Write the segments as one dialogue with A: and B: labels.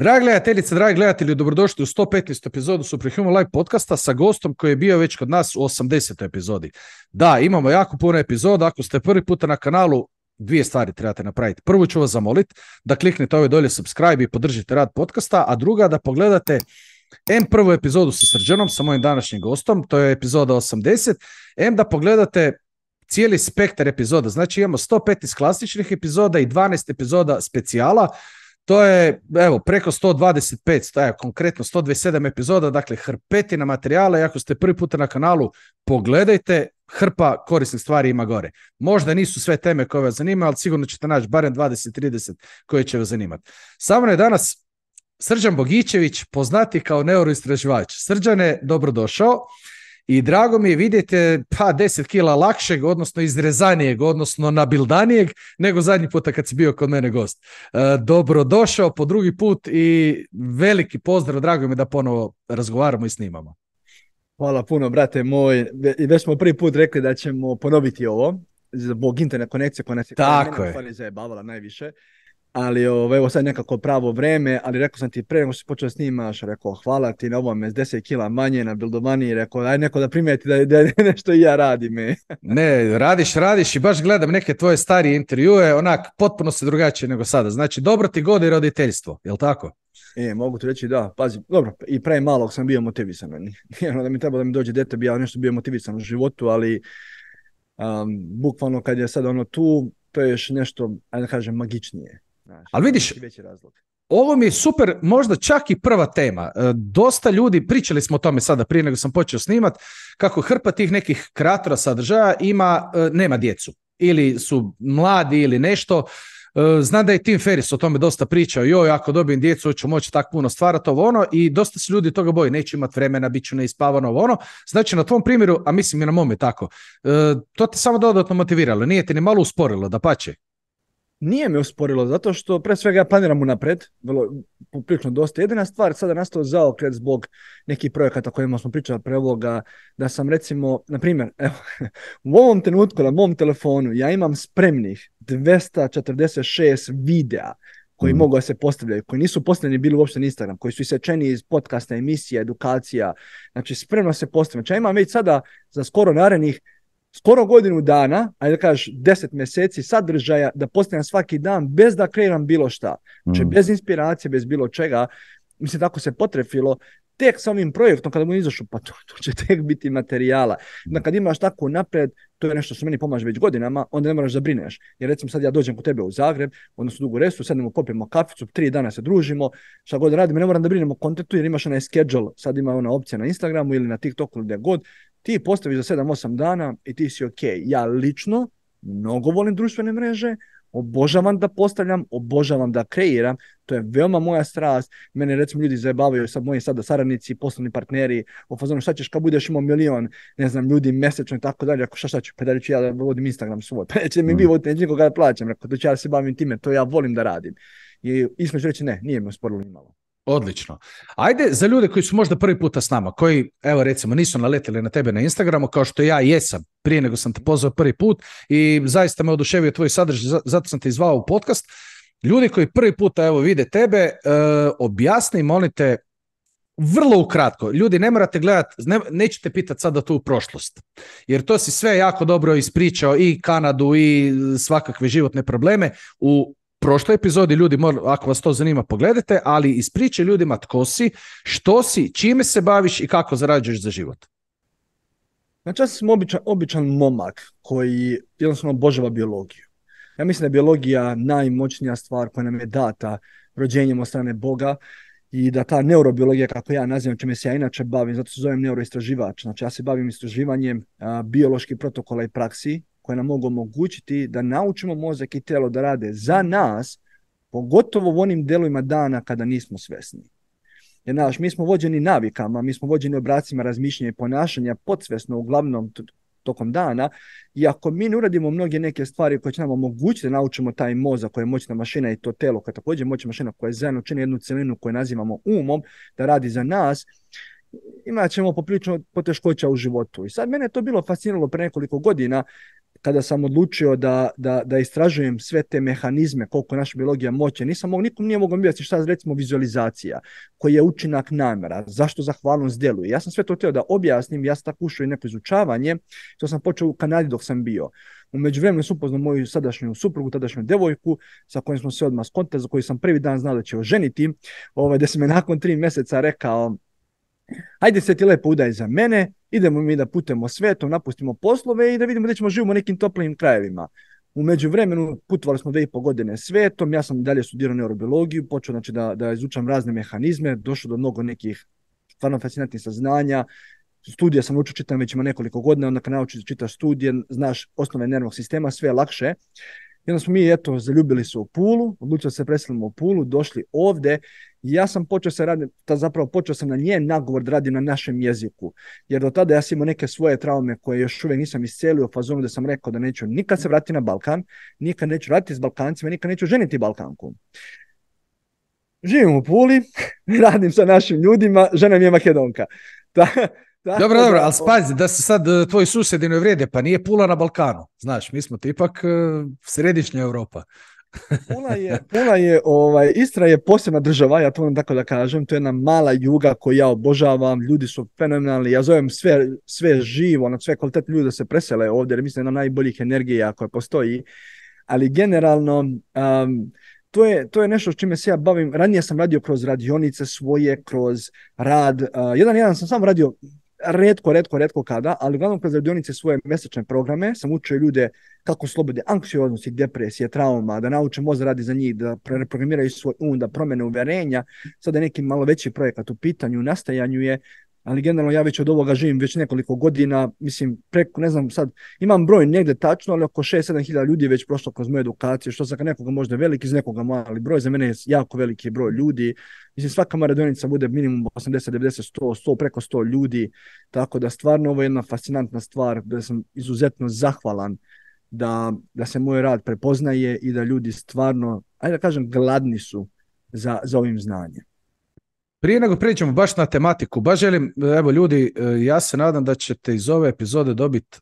A: Dragi gledateljice, dragi gledatelji, dobrodošli u 115. epizodu Superhuman Live podcasta sa gostom koji je bio već kod nas u 80. epizodi. Da, imamo jako puno epizoda, ako ste prvi puta na kanalu, dvije stvari trebate napraviti. Prvo ću vas zamoliti da kliknete ovaj dolje subscribe i podržite rad podcasta, a druga da pogledate M prvu epizodu sa Srđanom, sa mojim današnjim gostom, to je epizoda 80, M da pogledate cijeli spektar epizoda. Znači imamo 115 klasičnih epizoda i 12 epizoda specijala to je, evo, preko 125, staja konkretno 127 epizoda, dakle, hrpetina materijala i ako ste prvi puta na kanalu, pogledajte, hrpa korisnih stvari ima gore. Možda nisu sve teme koje vas zanima, ali sigurno ćete naći barem 20-30 koje će vas zanimati. Samo je danas Srđan Bogićević, poznati kao neuroistraživač. Srđane, dobrodošao. I drago mi je vidjeti pa 10 kila lakšeg, odnosno izrezanijeg, odnosno nabildanijeg nego zadnji puta kad si bio kod mene gost. E, dobrodošao po drugi put
B: i veliki pozdrav, drago mi je da ponovo razgovaramo i snimamo. Hvala puno, brate moj. I već smo prvi put rekli da ćemo ponoviti ovo, zbog internet konekcije koja nas je, Tako je. najviše ali ovo, sad nekako pravo vreme, ali rekao sam ti pre nego si počeo snimaš, rekao hvala ti na ovome s 10 kila manje na bildomani, rekao aj neko da primijeti da, da nešto i ja radim. E. ne, radiš, radiš i baš gledam neke
A: tvoje starije intervjue, onak potpuno se drugačije nego sada, znači dobro ti godi roditeljstvo, jel tako?
B: E, mogu ti reći da, pazi, dobro, i pre malog sam bio motivisan, jedno da mi treba da mi dođe dete, bi ja nešto bio motivisan u životu, ali bukvalno kad je sad ono tu, to je još nešto, ajde da kažem, magičnije ali ono, vidiš, veći razlog. Ovo mi je
A: super, možda čak i prva tema. E, dosta ljudi, pričali smo o tome sada prije nego sam počeo snimat, kako hrpa tih nekih kreatora sadržaja ima, e, nema djecu. Ili su mladi ili nešto. E, Znam da je Tim Ferris o tome dosta pričao, joj, ako dobijem djecu, ću moći tako puno stvarati ovo ono i dosta se ljudi toga boji, neću imati vremena, bit ću neispavano ovo ono. Znači na tvom primjeru, a mislim i na mome tako, to te samo dodatno motiviralo, nije te ni malo usporilo,
B: da pače. Nije me usporilo, zato što pre svega ja planiram unapred, vrlo poprično dosta. Jedina stvar sada nastao zaokret zbog nekih projekata o kojima smo pričali pre ovoga, da sam recimo, na primjer, evo, u ovom trenutku na mom telefonu ja imam spremnih 246 videa koji mhm. mogu da se postavljaju, koji nisu postavljeni bili uopšte na Instagram, koji su isečeni iz podcasta, emisija, edukacija, znači spremno se postavljaju. Znači ja imam već sada za skoro narednih skoro godinu dana, ajde da kažeš deset mjeseci sadržaja da postavljam svaki dan bez da kreiram bilo šta. Znači mm. bez inspiracije, bez bilo čega. Mislim, tako se potrefilo. Tek sa ovim projektom, kada mu izašao, pa to, će tek biti materijala. Da kad imaš tako napred, to je nešto što meni pomaže već godinama, onda ne moraš da brineš. Jer recimo sad ja dođem kod tebe u Zagreb, odnosno Dugu Resu, sednemo, popijemo kaficu, tri dana se družimo, šta god radimo, ne moram da brinemo o jer imaš onaj schedule, sad ima ona opcija na Instagramu ili na TikToku ili gdje god, ti postaviš za 7-8 dana i ti si ok. Ja lično mnogo volim društvene mreže, obožavam da postavljam, obožavam da kreiram, to je veoma moja strast. Mene recimo ljudi zajebavaju sa moji sada saradnici, poslovni partneri, u fazonu šta ćeš kad budeš imao milion, ne znam, ljudi mesečno i tako dalje, ako šta šta ću, pa da ću ja da vodim Instagram svoj, pa neće mi mm. neće nikoga da plaćam, rekao, to ću ja se bavim time, to ja volim da radim. I ću reći, ne, nije mi usporilo imalo.
A: Odlično. Ajde za ljude koji su možda prvi puta s nama, koji evo recimo nisu naletili na tebe na Instagramu kao što ja jesam prije nego sam te pozvao prvi put i zaista me oduševio tvoj sadržaj, zato sam te izvao u podcast. Ljudi koji prvi puta evo vide tebe, e, objasni molite vrlo ukratko. Ljudi, ne morate gledati, nećete pitati sada tu prošlost. Jer to si sve jako dobro ispričao i Kanadu i svakakve životne probleme u prošloj epizodi, ljudi, mor, ako vas to zanima, pogledajte, ali ispričaj ljudima tko si, što si, čime se baviš i kako zarađuješ za život.
B: Znači, ja sam običan, običan momak koji jednostavno obožava biologiju. Ja mislim da je biologija najmoćnija stvar koja nam je data rođenjem od strane Boga i da ta neurobiologija, kako ja nazivam, čime se ja inače bavim, zato se zovem neuroistraživač. Znači, ja se bavim istraživanjem bioloških protokola i praksi koje nam mogu omogućiti da naučimo mozak i telo da rade za nas, pogotovo u onim delovima dana kada nismo svesni. Jer, znaš, mi smo vođeni navikama, mi smo vođeni obracima razmišljanja i ponašanja podsvesno, uglavnom tokom dana. I ako mi ne uradimo mnoge neke stvari koje će nam omogućiti da naučimo taj mozak koja je moćna mašina i to telo koje je također moćna mašina koja je zajedno čini jednu celinu koju nazivamo umom da radi za nas, imat ćemo poprilično poteškoća u životu. I sad mene je to bilo fasciniralo pre nekoliko godina kada sam odlučio da, da, da istražujem sve te mehanizme koliko naša biologija moće, nisam mog, nikom nije mogao objasniti šta je recimo vizualizacija, koji je učinak namjera, zašto zahvalnost djeluje. Ja sam sve to htio da objasnim, ja sam tako ušao i neko izučavanje, što sam počeo u Kanadi dok sam bio. U međuvremenu sam upoznao moju sadašnju suprugu, tadašnju devojku, sa kojom smo se odmah skontali, za koju sam prvi dan znao da će oženiti, ovaj, da sam me nakon tri mjeseca rekao, Hajde se ti lepo udaj za mene, idemo mi da putemo svetom, napustimo poslove i da vidimo da ćemo živimo u nekim toplim krajevima. U međuvremenu putovali smo dve i po godine svetom, ja sam dalje studirao neurobiologiju, počeo znači, da, da izučam razne mehanizme, došao do mnogo nekih stvarno fascinantnih saznanja, studija sam učio, čitam već ima nekoliko godina, onda kad naučiš čitaš studije, znaš osnove nervnog sistema, sve je lakše onda smo mi eto zaljubili se u Pulu, odlučili se preselimo u Pulu, došli ovdje ja sam počeo se raditi, zapravo počeo sam na njen nagovor da radim na našem jeziku. Jer do tada ja sam imao neke svoje traume koje još uvijek nisam iscelio, fazonu da sam rekao da neću nikad se vratiti na Balkan, nikad neću raditi s Balkancima, nikad neću ženiti Balkanku. Živim u Puli, radim sa našim ljudima, žena mi je Makedonka dobro, dobro, ali
A: spazi da se sad e, tvoji susjedi ne pa nije Pula na Balkanu. Znaš, mi smo ti ipak e, središnja Europa.
B: Pula je, je ovaj, Istra je posebna država, ja to vam tako da kažem, to je jedna mala juga koju ja obožavam, ljudi su fenomenalni, ja zovem sve, živo, na ono, sve kvalitetne ljude da se presele ovdje, jer mislim na najboljih energija koja postoji, ali generalno to je, nešto s čime se ja bavim. Ranije sam radio kroz radionice svoje, kroz rad. jedan jedan sam sam radio redko, redko, redko kada, ali uglavnom kroz radionice svoje mjesečne programe sam učio ljude kako slobode anksioznosti, depresije, trauma, da nauče moz radi za njih, da reprogramiraju svoj um, da promjene uverenja. Sada neki malo veći projekat u pitanju, u nastajanju je ali generalno ja već od ovoga živim već nekoliko godina, mislim preko, ne znam sad, imam broj negdje tačno, ali oko 6-7 hiljada ljudi je već prošlo kroz moju edukaciju, što za nekoga možda veliki, za nekoga mali broj, za mene je jako veliki broj ljudi, mislim svaka maradonica bude minimum 80, 90, 100, 100, preko 100 ljudi, tako da stvarno ovo je jedna fascinantna stvar, da sam izuzetno zahvalan da, se moj rad prepoznaje i da ljudi stvarno, ajde da kažem, gladni su za, za ovim znanjem.
A: Prije nego prijeđemo baš na tematiku, baš želim, evo ljudi, e, ja se nadam da ćete iz ove epizode dobiti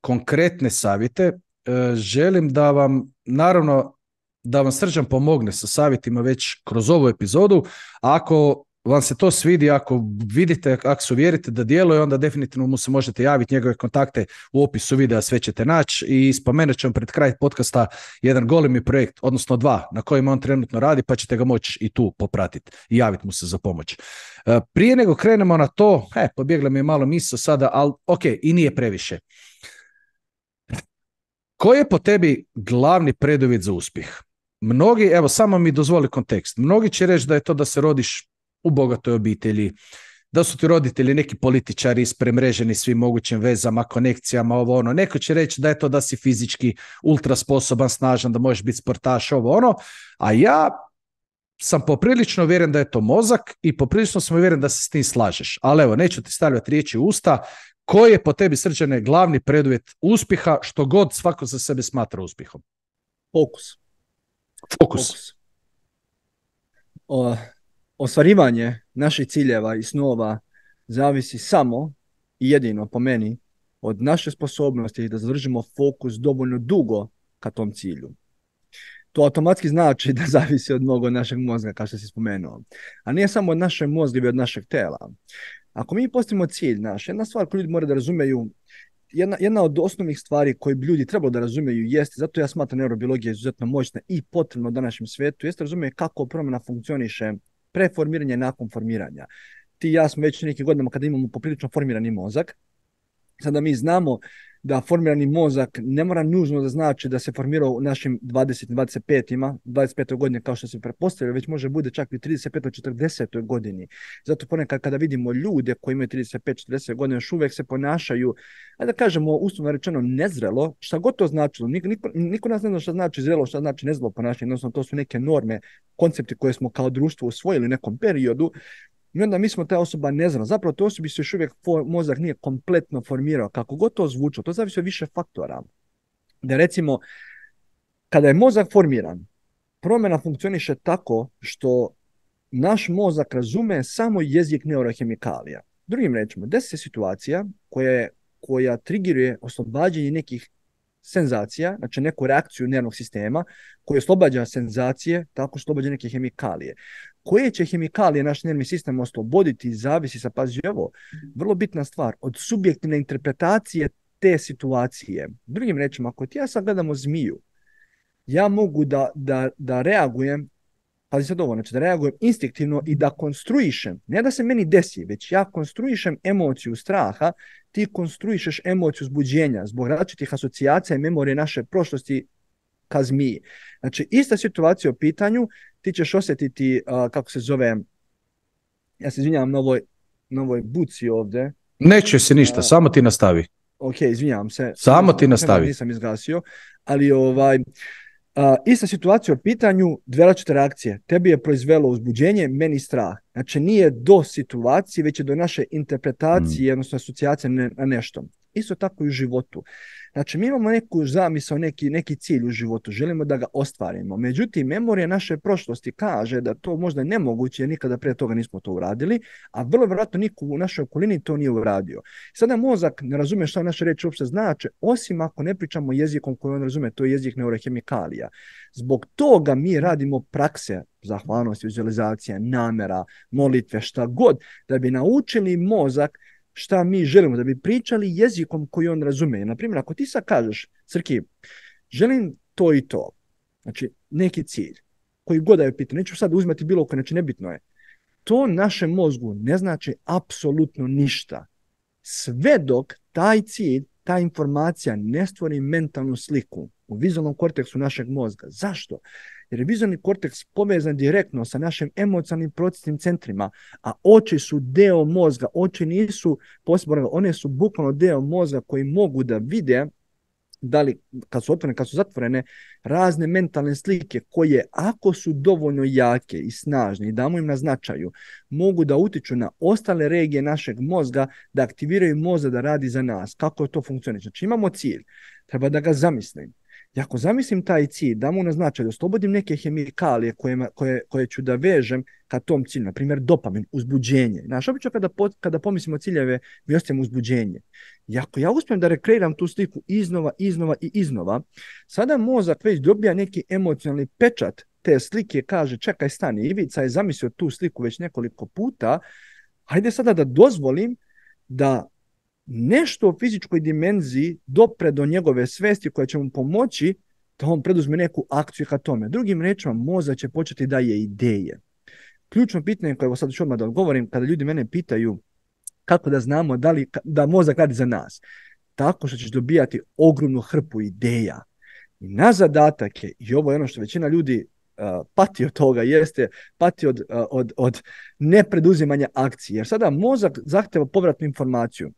A: konkretne savjete. E, želim da vam, naravno, da vam Srđan pomogne sa savjetima već kroz ovu epizodu. Ako vam se to svidi, ako vidite, ako se uvjerite da djeluje, onda definitivno mu se možete javiti, njegove kontakte u opisu videa sve ćete naći i spomenut vam pred kraj podcasta jedan golemi projekt, odnosno dva, na kojima on trenutno radi, pa ćete ga moći i tu popratiti i javiti mu se za pomoć. E, prije nego krenemo na to, he, pobjegla mi je malo miso sada, ali ok, i nije previše. Koji je po tebi glavni preduvjet za uspjeh? Mnogi, evo samo mi dozvoli kontekst, mnogi će reći da je to da se rodiš u bogatoj obitelji, da su ti roditelji neki političari ispremreženi svim mogućim vezama, konekcijama, ovo ono. Neko će reći da je to da si fizički Ultrasposoban, snažan, da možeš biti sportaš, ovo ono. A ja sam poprilično uvjeren da je to mozak i poprilično sam uvjeren da se s tim slažeš. Ali evo, neću ti stavljati riječi u usta. Koji je po tebi srđane glavni preduvjet uspjeha, što god svako za sebe smatra uspjehom?
B: Fokus. Fokus. Fokus ostvarivanje naših ciljeva i snova zavisi samo i jedino po meni od naše sposobnosti da zadržimo fokus dovoljno dugo ka tom cilju. To automatski znači da zavisi od mnogo našeg mozga, kao što si spomenuo. A nije samo od naše mozga i od našeg tela. Ako mi postavimo cilj naš, jedna stvar koju ljudi moraju da razumeju, jedna, jedna od osnovnih stvari koje bi ljudi trebalo da razumeju jeste, zato ja smatram neurobiologija izuzetno moćna i potrebna u današnjem svijetu, jeste razumije kako promjena funkcioniše preformiranje nakon formiranja. Ti i ja smo već nekim godinama kada imamo poprilično formirani mozak, sada mi znamo da formirani mozak ne mora nužno da znači da se formirao u našim 20-25-ima, 25. godine kao što se prepostavio, već može bude čak i 35-40. godini. Zato ponekad kada vidimo ljude koji imaju 35-40 godine još uvijek se ponašaju, ajde da kažemo ustavno rečeno nezrelo, šta god to značilo, niko, nas ne zna šta znači zrelo, šta znači nezrelo ponašanje, odnosno to su neke norme, koncepti koje smo kao društvo usvojili u nekom periodu, i onda mi smo ta osoba ne znamo. Zapravo to osobi se još uvijek mozak nije kompletno formirao. Kako god to zvučilo, to zavisi od više faktora. Da recimo, kada je mozak formiran, promjena funkcioniše tako što naš mozak razume samo jezik neurohemikalija. Drugim rečima, desi se situacija koja, koja trigiruje oslobađanje nekih senzacija, znači neku reakciju nervnog sistema koja oslobađa senzacije tako što oslobađa neke hemikalije koje će hemikalije naš nervni sistem osloboditi zavisi sa, pazi ovo, mhm. vrlo bitna stvar, od subjektivne interpretacije te situacije. Drugim rečima, ako ti ja sad o zmiju, ja mogu da, da, da reagujem, pazi sad ovo, znači da reagujem instinktivno i da konstruišem, ne da se meni desi, već ja konstruišem emociju straha, ti konstruišeš emociju zbuđenja zbog različitih asocijacija i memorije naše prošlosti ka zmiji. Znači, ista situacija u pitanju, ti ćeš osjetiti, kako se zove, ja se izvinjam na ovoj, buci ovdje.
A: Neće se ništa, samo ti nastavi.
B: Ok, izvinjavam se. Samo ti nastavi. Nisam izgasio, ali ovaj, ista situacija u pitanju, dve reakcije. Tebi je proizvelo uzbuđenje, meni strah. Znači nije do situacije, već je do naše interpretacije, mm. odnosno asocijacije na nešto. Isto tako i u životu. Znači, mi imamo neku zamisao, neki, neki cilj u životu, želimo da ga ostvarimo. Međutim, memorija naše prošlosti kaže da to možda je nemoguće, jer nikada prije toga nismo to uradili, a vrlo vjerojatno niko u našoj okolini to nije uradio. Sada mozak ne razume što naše reč uopšte znače, osim ako ne pričamo jezikom koji on razume, to je jezik neurohemikalija. Zbog toga mi radimo prakse zahvalnosti, vizualizacija, namera, molitve, šta god, da bi naučili mozak šta mi želimo, da bi pričali jezikom koji on razume. Na primjer, ako ti sad kažeš, Srki, želim to i to, znači neki cilj, koji god da je pitanje, neću sad uzmati bilo koje, znači nebitno je, to našem mozgu ne znači apsolutno ništa. Sve dok taj cilj, ta informacija ne stvori mentalnu sliku u vizualnom korteksu našeg mozga. Zašto? jer vizualni korteks povezan direktno sa našim emocionalnim procesnim centrima, a oči su deo mozga, oči nisu posebno, one su bukvalno deo mozga koji mogu da vide da li kad su otvorene, kad su zatvorene, razne mentalne slike koje ako su dovoljno jake i snažne i damo im na značaju, mogu da utiču na ostale regije našeg mozga da aktiviraju mozga da radi za nas. Kako je to funkcionira? Znači imamo cilj, treba da ga zamislim. I ako zamislim taj cilj, da mu značaj da oslobodim neke hemikalije koje, koje, ću da vežem ka tom cilju, na primjer dopamin, uzbuđenje. Znaš, obično kada, kada pomislimo ciljeve, mi ostajemo uzbuđenje. I ako ja uspijem da rekreiram tu sliku iznova, iznova i iznova, sada mozak već dobija neki emocionalni pečat te slike, kaže čekaj stani, Ivica je zamislio tu sliku već nekoliko puta, hajde sada da dozvolim da nešto u fizičkoj dimenziji dopre do njegove svesti koja će mu pomoći da on preduzme neku akciju ka tome. Drugim rečima, moza će početi da je ideje. Ključno pitanje koje sad ću odmah da odgovorim, kada ljudi mene pitaju kako da znamo da, li, da mozak radi za nas, tako što ćeš dobijati ogromnu hrpu ideja. I na zadatak je, i ovo je ono što većina ljudi e, pati od toga, jeste pati od, uh, od, od nepreduzimanja akcije. Jer sada mozak zahteva povratnu informaciju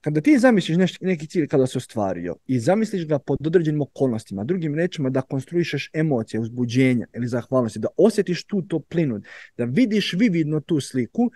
B: kada ti zamisliš neki cilj kada se ostvario i zamisliš ga pod određenim okolnostima, drugim rečima da konstruišeš emocije, uzbuđenja ili zahvalnosti, da osjetiš tu to plinut, da vidiš vividno tu sliku,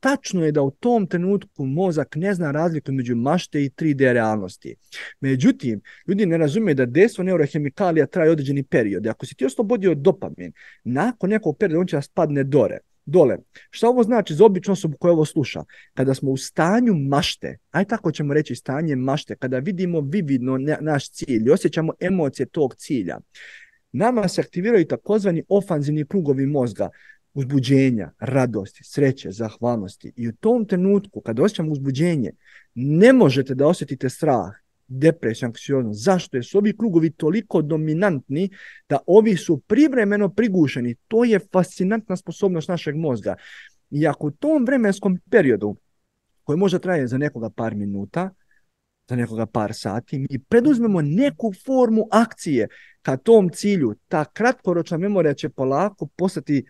B: tačno je da u tom trenutku mozak ne zna razliku među mašte i 3D realnosti. Međutim, ljudi ne razumiju da desno neurohemikalija traje određeni period. Ako si ti oslobodio dopamin, nakon nekog perioda on će da spadne dore dole. Što ovo znači za običnu osobu koja ovo sluša? Kada smo u stanju mašte, aj tako ćemo reći stanje mašte, kada vidimo vividno naš cilj i osjećamo emocije tog cilja, nama se aktiviraju takozvani ofanzivni krugovi mozga, uzbuđenja, radosti, sreće, zahvalnosti. I u tom trenutku, kada osjećamo uzbuđenje, ne možete da osjetite strah, depresija, Zašto? Jer su ovi krugovi toliko dominantni da ovi su privremeno prigušeni. To je fascinantna sposobnost našeg mozga. I ako u tom vremenskom periodu, koji možda traje za nekoga par minuta, za nekoga par sati, mi preduzmemo neku formu akcije ka tom cilju. Ta kratkoročna memorija će polako postati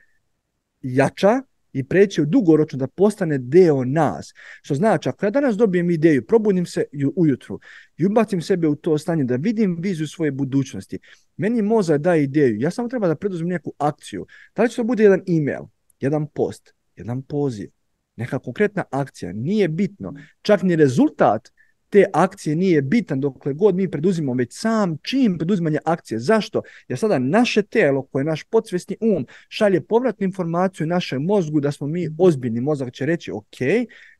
B: jača, i preći dugoročno da postane deo nas. Što znači, ako ja danas dobijem ideju, probudim se ujutru i ubacim sebe u to stanje da vidim viziju svoje budućnosti, meni moza daje ideju, ja samo treba da preduzmem neku akciju. Da li će to bude jedan email, jedan post, jedan poziv, neka konkretna akcija, nije bitno. Čak ni rezultat te akcije nije bitan dokle god mi preduzimo već sam čim preduzimanje akcije. Zašto? Jer sada naše telo koje je naš podsvjesni um šalje povratnu informaciju našem mozgu da smo mi ozbiljni. Mozak će reći ok,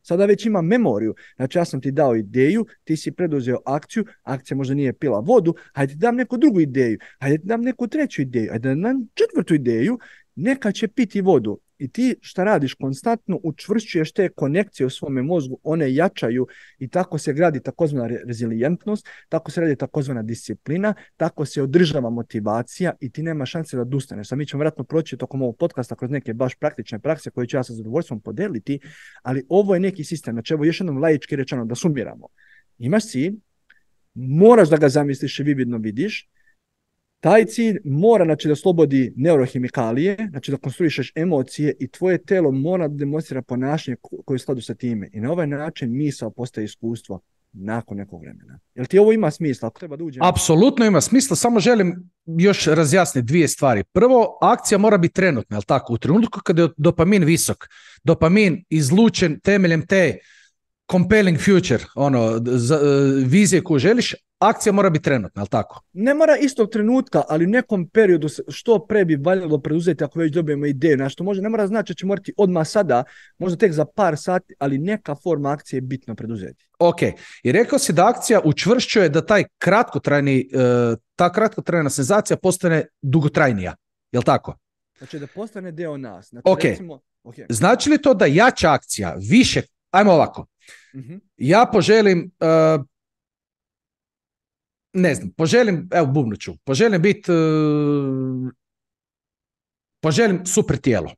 B: sada već ima memoriju. Znači ja sam ti dao ideju, ti si preduzeo akciju, akcija možda nije pila vodu, hajde ti dam neku drugu ideju, hajde ti dam neku treću ideju, hajde ti dam četvrtu ideju, neka će piti vodu. I ti šta radiš? Konstantno učvršćuješ te konekcije u svome mozgu, one jačaju i tako se gradi takozvana rezilijentnost, tako se radi takozvana disciplina, tako se održava motivacija i ti nema šanse da odustaneš. Sad mi ćemo vjerojatno proći tokom ovog podcasta kroz neke baš praktične prakse koje ću ja sa zadovoljstvom podeliti, ali ovo je neki sistem. Znači evo još jednom laički rečeno da sumiramo. Imaš si, moraš da ga zamisliš i vividno vidiš, taj cilj mora znači, da slobodi neurohemikalije, znači da konstruišeš emocije i tvoje telo mora da demonstrira ponašanje koje je skladu sa time. I na ovaj način misao postaje iskustvo nakon nekog vremena. Jel ti ovo ima smisla? Ako treba da uđe...
A: Apsolutno ima smisla, samo želim još razjasniti dvije stvari. Prvo, akcija mora biti trenutna, jel tako? U trenutku kada je dopamin visok, dopamin izlučen temeljem te compelling future, ono, e, vizije koju želiš, akcija mora biti trenutna, ali tako?
B: Ne mora istog trenutka, ali u nekom periodu što pre bi valjalo preuzeti ako već dobijemo ideju na što može. Ne mora znači da će morati odmah sada, možda tek za par sati, ali neka forma akcije je bitno preduzeti. Ok, i
A: rekao si da akcija učvršćuje da taj kratkotrajni, e, ta kratkotrajna senzacija postane dugotrajnija, jel tako?
B: Znači da postane deo nas. Znači, Recimo, Znači
A: li to da jača akcija, više, ajmo ovako, Mhm. Ja poželim, e, ne znam, poželim, evo bubnuću, poželim bit e, poželim super tijelo.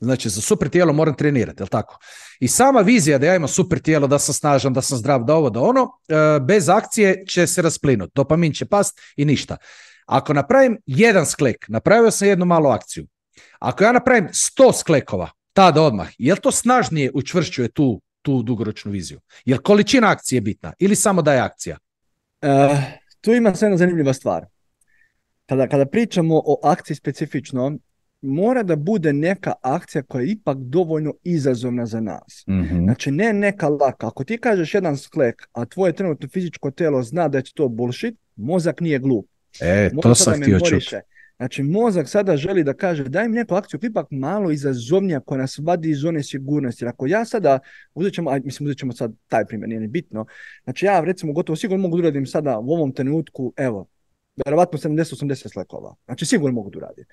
A: Znači, za super tijelo moram trenirati, jel tako? I sama vizija da ja imam super tijelo, da sam snažan, da sam zdrav, da ovo, da ono, e, bez akcije će se rasplinuti. Dopamin će past i ništa. Ako napravim jedan sklek, napravio sam jednu malu akciju. Ako ja napravim sto sklekova, Tad odmah, jel to snažnije učvršćuje tu tu dugoročnu viziju? Jer količina akcije je bitna ili
B: samo da je akcija? Eh, tu ima sve jedna zanimljiva stvar. Kada, kada pričamo o akciji specifično, mora da bude neka akcija koja je ipak dovoljno izazovna za nas. Mhm. Znači ne neka laka. Ako ti kažeš jedan sklek, a tvoje trenutno fizičko telo zna da je to bullshit, mozak nije glup.
A: E, to sam htio
B: Znači, mozak sada želi da kaže daj mi neku akciju ipak malo izazovnija koja nas vadi iz zone sigurnosti. Jer ako ja sada, uzet ćemo, aj, mislim uzet ćemo sad taj primjer, nije ni bitno. Znači ja recimo gotovo sigurno mogu da uradim sada u ovom trenutku, evo, vjerovatno 70-80 slekova. Znači sigurno mogu da uradim.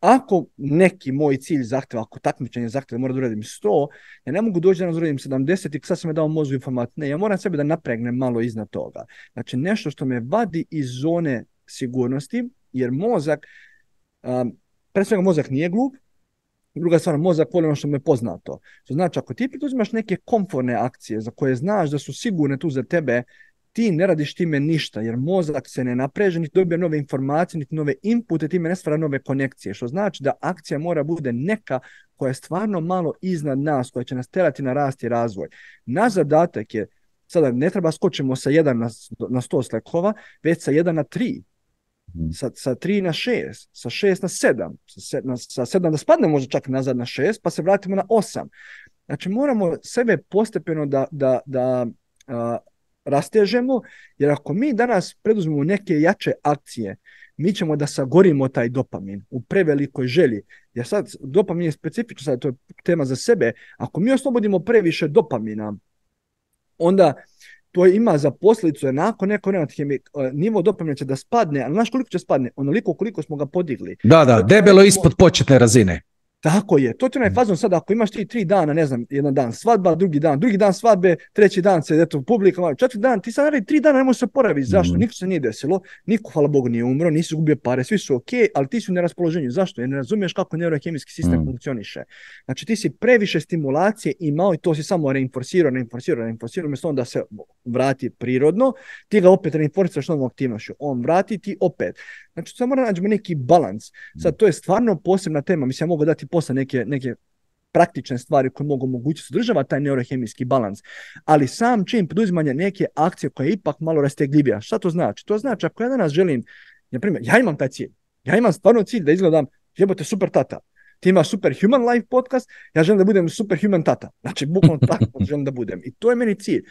B: Ako neki moj cilj zahtjeva, ako takmičenje zahtjeva mora da uradim 100, ja ne mogu doći da uradim 70 i sad sam je dao mozu informat. Ne, ja moram sebe da napregnem malo iznad toga. Znači nešto što me vadi iz zone sigurnosti, jer mozak Um, pre svega mozak nije glup, druga stvar, mozak voli ono što mu je poznato. Što znači, ako ti preduzimaš neke komforne akcije za koje znaš da su sigurne tu za tebe, ti ne radiš time ništa, jer mozak se ne napreže, niti dobije nove informacije, niti nove inpute, time ne stvara nove konekcije, što znači da akcija mora bude neka koja je stvarno malo iznad nas, koja će nas terati na rast i razvoj. Naš zadatak je, sada ne treba skočimo sa 1 na, na 100 slekova, već sa 1 na 3. Mm. sa, sa 3 na šest sa šest na sedam sa 7, sa da spadne možda čak nazad na šest pa se vratimo na osam. Znači moramo sebe postepeno da, da, da rastežemo, jer ako mi danas preduzmemo neke jače akcije, mi ćemo da sagorimo taj dopamin u prevelikoj želji. Jer sad dopamin je specifično, sad to je tema za sebe. Ako mi oslobodimo previše dopamina, onda to ima za posljedicu, nakon neko e, nivo dopamina će da spadne, ali znaš koliko će spadne? Onoliko koliko smo ga podigli.
A: Da, da, debelo ispod početne razine.
B: Tako je, to ti je mm. fazon Sada ako imaš ti tri dana, ne znam, jedan dan svadba, drugi dan, drugi dan svadbe, treći dan se, eto, publika, četvrti dan, ti sad radi tri dana, ne se oporaviti, zašto? Mm. Niko se nije desilo, niko, hvala Bogu, nije umro, nisi gubio pare, svi su ok, ali ti su u neraspoloženju, zašto? Jer ne razumiješ kako neurokemijski sistem mm. funkcioniše. Znači, ti si previše stimulacije imao i to si samo reinforcirao, reinforcirao, reinforsirao, mjesto da se vrati prirodno, ti ga opet reinforsiraš novom aktivnošću, on vrati ti opet. Znači, samo nađemo neki balans. Sad, mm. to je stvarno posebna tema. Mislim, ja mogu dati posle neke, neke praktične stvari koje mogu omogućiti država taj neurohemijski balans. Ali sam čin poduzimanja neke akcije koja je ipak malo rastegljivija. Šta to znači? To znači ako ja danas želim, na primjer, ja imam taj cilj. Ja imam stvarno cilj da izgledam jebote super tata. Ti imaš super human life podcast, ja želim da budem super human tata. Znači, bukvalno tako želim da budem. I to je meni cilj.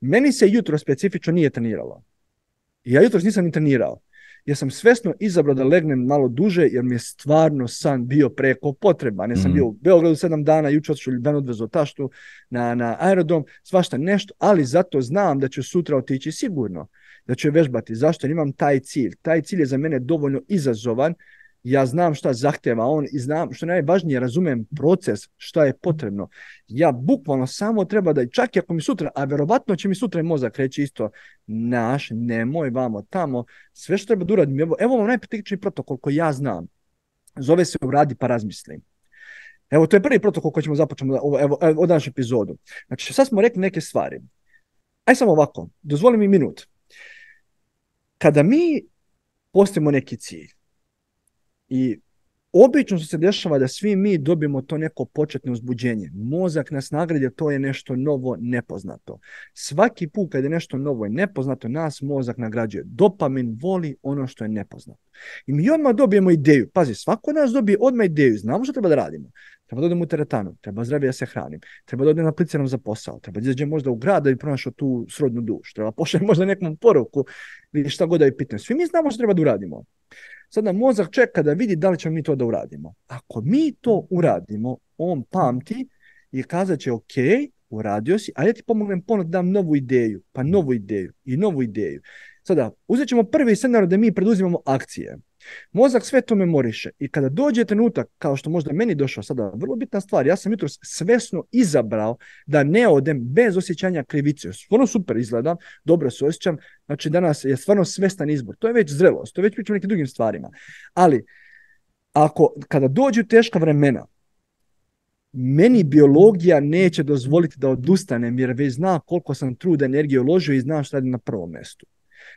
B: Meni se jutro specifično nije treniralo. ja jutros nisam ni trenirao. Ja sam svesno izabrao da legnem malo duže jer mi je stvarno san bio preko potreban. Ja sam mhm. bio u Beogradu sedam dana, jučer ću dan odvezo taštu na, na svašta nešto, ali zato znam da ću sutra otići sigurno, da ću vežbati. Zašto? imam taj cilj. Taj cilj je za mene dovoljno izazovan ja znam šta zahtjeva on i znam što najvažnije razumijem proces šta je potrebno. Ja bukvalno samo treba da čak i ako mi sutra, a verovatno će mi sutra i mozak reći isto naš, nemoj vamo tamo, sve što treba da uradim, evo, evo vam protokol koji ja znam. Zove se uradi pa razmislim. Evo, to je prvi protokol koji ćemo započeti evo, evo, od epizodu. Znači, sad smo rekli neke stvari. Aj samo ovako, dozvoli mi minut. Kada mi postavimo neki cilj, i obično se dešava da svi mi dobijemo to neko početno uzbuđenje. Mozak nas nagradi, to je nešto novo nepoznato. Svaki put kad je nešto novo i nepoznato, nas mozak nagrađuje. Dopamin voli ono što je nepoznato. I mi odmah dobijemo ideju. Pazi, svako od nas dobije odmah ideju. Znamo što treba da radimo. Treba da odem u teretanu, treba zdravije da se hranim, treba da odem apliciram za posao, treba da izađem možda u grad da bi pronašao tu srodnu dušu. treba pošaljem možda nekom poruku ili šta god da je Svi mi znamo što treba da uradimo. Sada mozak čeka da vidi da li ćemo mi to da uradimo. Ako mi to uradimo, on pamti i kazat će ok, uradio si, a ja ti pomognem ponovno dam novu ideju, pa novu ideju i novu ideju. Sada, uzet ćemo prvi scenar da mi preduzimamo akcije. Mozak sve to memoriše i kada dođe trenutak, kao što možda meni došao sada, vrlo bitna stvar, ja sam jutro svesno izabrao da ne odem bez osjećanja krivice. Stvarno super izgledam, dobro se osjećam, znači danas je stvarno svestan izbor. To je već zrelost, to je već pričamo o nekim drugim stvarima. Ali, ako, kada dođu teška vremena, meni biologija neće dozvoliti da odustanem jer već zna koliko sam truda energije uložio i znam što radim na prvom mjestu.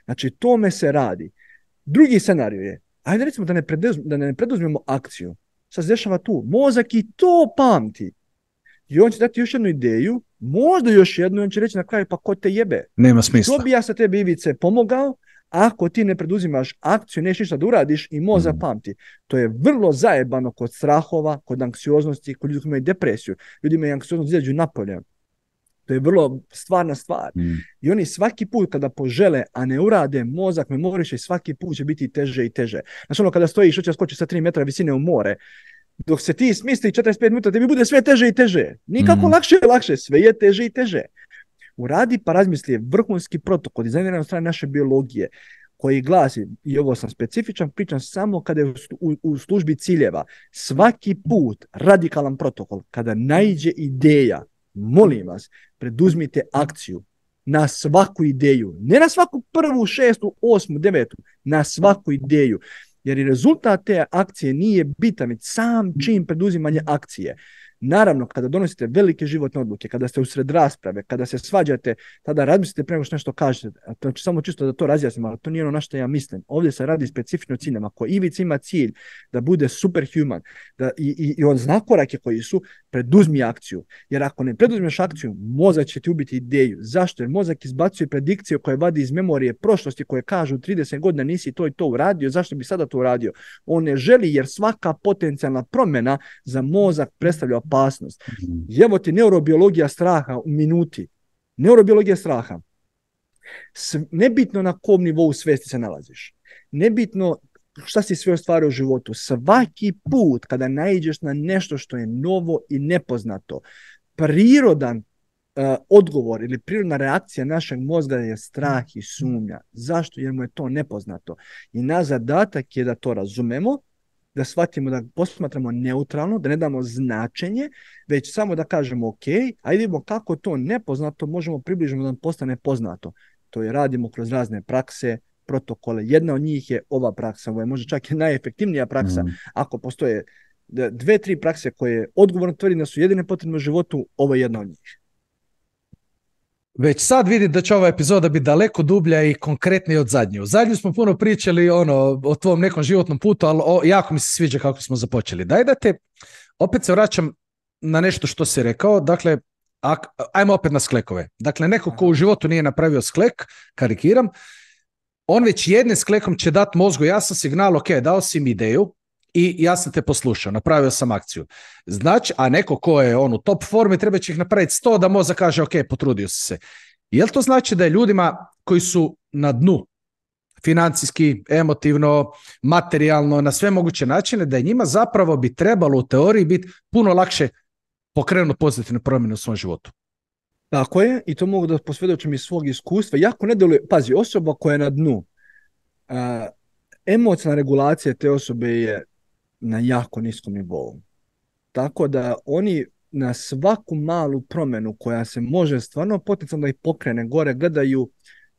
B: Znači, tome se radi. Drugi scenarij je ajde recimo da ne, preduz, da ne preduzmemo akciju. Sad se dešava tu. Mozak i to pamti. I on će dati još jednu ideju, možda još jednu, on će reći na kraju, pa ko te jebe? Nema smisla. To bi ja sa te ivice pomogao, ako ti ne preduzimaš akciju, neš ništa da uradiš i moza mm. pamti. To je vrlo zajebano kod strahova, kod anksioznosti, kod ljudi koji imaju depresiju. Ljudi imaju anksioznost, izađu napolje to je vrlo stvarna stvar. Mm. I oni svaki put kada požele, a ne urade, mozak i svaki put će biti teže i teže. Znači ono kada stojiš, hoće skoči sa 3 metra visine u more, dok se ti smisli 45 minuta, tebi bude sve teže i teže. Nikako mm. lakše i lakše, sve je teže i teže. Uradi pa razmisli je vrhunski protokol dizajniran od strane naše biologije koji glasi, i ovo sam specifičan, pričam samo kada je u, u službi ciljeva. Svaki put radikalan protokol, kada najđe ideja molim vas, preduzmite akciju na svaku ideju. Ne na svaku prvu, šestu, osmu, devetu, na svaku ideju. Jer i rezultat te akcije nije bitan, već sam čin preduzimanje akcije. Naravno, kada donosite velike životne odluke, kada ste usred rasprave, kada se svađate, tada razmislite prema što nešto kažete. Znači, samo čisto da to razjasnim, ali to nije ono na što ja mislim. Ovdje se radi specifično o ciljama. Ako Ivica ima cilj da bude superhuman da, i, i, on zna korake koji su, preduzmi akciju. Jer ako ne preduzmeš akciju, mozak će ti ubiti ideju. Zašto? Jer mozak izbacuje predikcije koje vadi iz memorije prošlosti koje kažu 30 godina nisi to i to uradio, zašto bi sada to uradio? On ne želi jer svaka potencijalna promjena za mozak predstavlja opasnost. Jevo mhm. ti neurobiologija straha u minuti. Neurobiologija straha. Nebitno na kom nivou svesti se nalaziš. Nebitno šta si sve ostvario u životu. Svaki put kada naiđeš na nešto što je novo i nepoznato, prirodan e, odgovor ili prirodna reakcija našeg mozga je strah i sumnja. Zašto? Jer mu je to nepoznato. I naš zadatak je da to razumemo, da shvatimo, da posmatramo neutralno, da ne damo značenje, već samo da kažemo ok, a idemo kako to nepoznato možemo približno da nam postane poznato. To je radimo kroz razne prakse, protokole. Jedna od njih je ova praksa, ovo je možda čak i najefektivnija praksa. Mhm. Ako postoje dve, tri prakse koje odgovorno tvrdim da su jedine potrebne u životu, ovo je jedna od njih
A: već sad vidi da će ova epizoda biti daleko dublja i konkretnija od zadnje. U zadnju smo puno pričali ono, o tvom nekom životnom putu, ali o, jako mi se sviđa kako smo započeli. Daj da te, opet se vraćam na nešto što si rekao, dakle, ajmo opet na sklekove. Dakle, neko ko u životu nije napravio sklek, karikiram, on već jednim sklekom će dati mozgu jasan signal, ok, dao si mi ideju, i ja sam te poslušao, napravio sam akciju. Znači, a neko ko je on u top formi, treba će ih napraviti sto da moza kaže, ok, potrudio si se. Jel to znači da je ljudima koji su na dnu, financijski, emotivno, materijalno, na sve moguće načine, da je njima zapravo bi trebalo u teoriji biti puno lakše pokrenuti pozitivne
B: promjene u svom životu? Tako je, i to mogu da posvjedočim iz svog iskustva. Jako ne pazi, osoba koja je na dnu, uh, emocijna regulacija te osobe je na jako niskom nivou. Tako da oni na svaku malu promjenu koja se može stvarno potencijalno da ih pokrene gore, gledaju,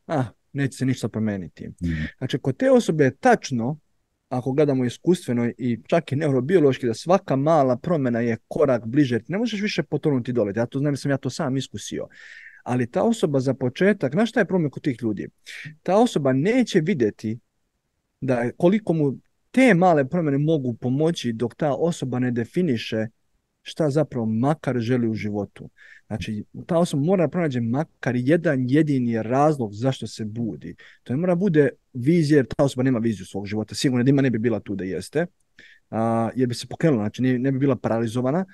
B: ah, neće se ništa promijeniti. Mhm. Znači, kod te osobe je tačno, ako gledamo iskustveno i čak i neurobiološki, da svaka mala promjena je korak bliže. Ne možeš više potonuti dole. Ja to znam, sam ja to sam iskusio. Ali ta osoba za početak, znaš šta je problem kod tih ljudi? Ta osoba neće vidjeti da koliko mu te male promjene mogu pomoći dok ta osoba ne definiše šta zapravo makar želi u životu. Znači, ta osoba mora pronaći makar jedan jedini razlog zašto se budi. To ne mora bude vizija, jer ta osoba nema viziju svog života. Sigurno da ima ne bi bila tu da jeste, jer bi se pokrenula, znači ne, bi bila paralizovana.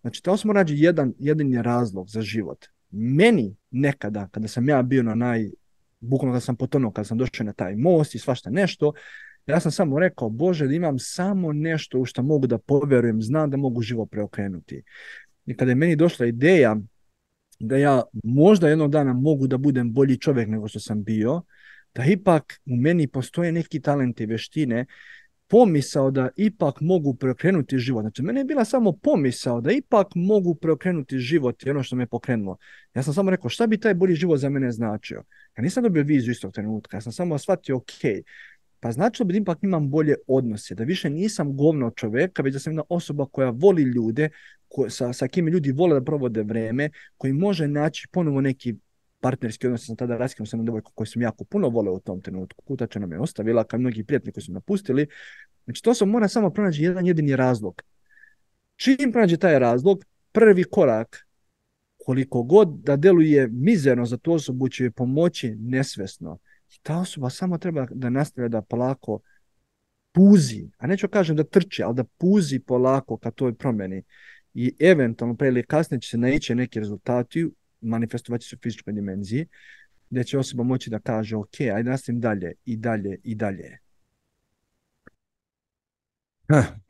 B: Znači, ta osoba mora jedan jedini razlog za život. Meni nekada, kada sam ja bio na naj... Bukvalno kada sam potonuo, kada sam došao na taj most i svašta nešto, ja sam samo rekao, Bože, da imam samo nešto u što mogu da povjerujem, znam da mogu živo preokrenuti. I kada je meni došla ideja da ja možda jednog dana mogu da budem bolji čovjek nego što sam bio, da ipak u meni postoje neki talenti i veštine, pomisao da ipak mogu preokrenuti život. Znači, mene je bila samo pomisao da ipak mogu preokrenuti život i ono što me pokrenulo. Ja sam samo rekao, šta bi taj bolji život za mene značio? Ja nisam dobio viziju istog trenutka, ja sam samo shvatio, ok, pa znači da ipak imam bolje odnose, da više nisam govno čovjeka, već da sam jedna osoba koja voli ljude, ko, sa, sa kim ljudi vole da provode vreme, koji može naći ponovo neki partnerski odnos sam tada raskinuo sa jednom djevojkom koju sam jako puno voleo u tom trenutku. će nam je ostavila, kao i mnogi prijatelji koji su napustili. Znači to sam mora samo pronaći jedan jedini razlog. Čim pronađe taj razlog, prvi korak koliko god da deluje mizerno za tu osobu će joj pomoći nesvesno. I ta osoba samo treba da nastavlja da polako puzi, a neću kažem da trče, ali da puzi polako ka toj promjeni i eventualno pre ili kasnije će se naići neki rezultati, manifestovati se u fizičkoj dimenziji, gdje će osoba moći da kaže ok, ajde nastavim dalje i dalje i dalje.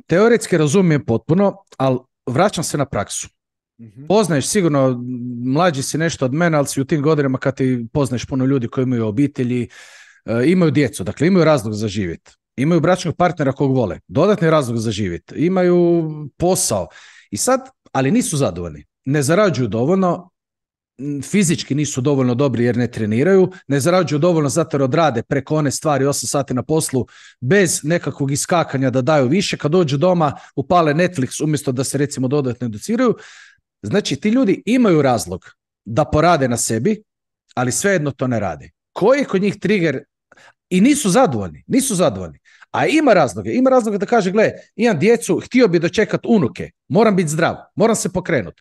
A: Teoretski razumijem potpuno, ali vraćam se na praksu. Mhm. Poznaješ sigurno, mlađi si nešto od mene, ali si u tim godinama kad ti poznaješ puno ljudi koji imaju obitelji, e, imaju djecu, dakle imaju razlog za živjet. Imaju bračnog partnera kog vole, dodatni razlog za živjet. Imaju posao. I sad, ali nisu zadovoljni. Ne zarađuju dovoljno, fizički nisu dovoljno dobri jer ne treniraju, ne zarađuju dovoljno zato jer odrade preko one stvari 8 sati na poslu bez nekakvog iskakanja da daju više, kad dođu doma upale Netflix umjesto da se recimo dodatno educiraju, Znači, ti ljudi imaju razlog da porade na sebi, ali svejedno to ne rade. Koji je kod njih trigger i nisu zadovoljni, nisu zadovoljni. A ima razloge, ima razloga da kaže, gle, imam djecu, htio bi dočekat unuke, moram biti zdrav, moram se pokrenut. E,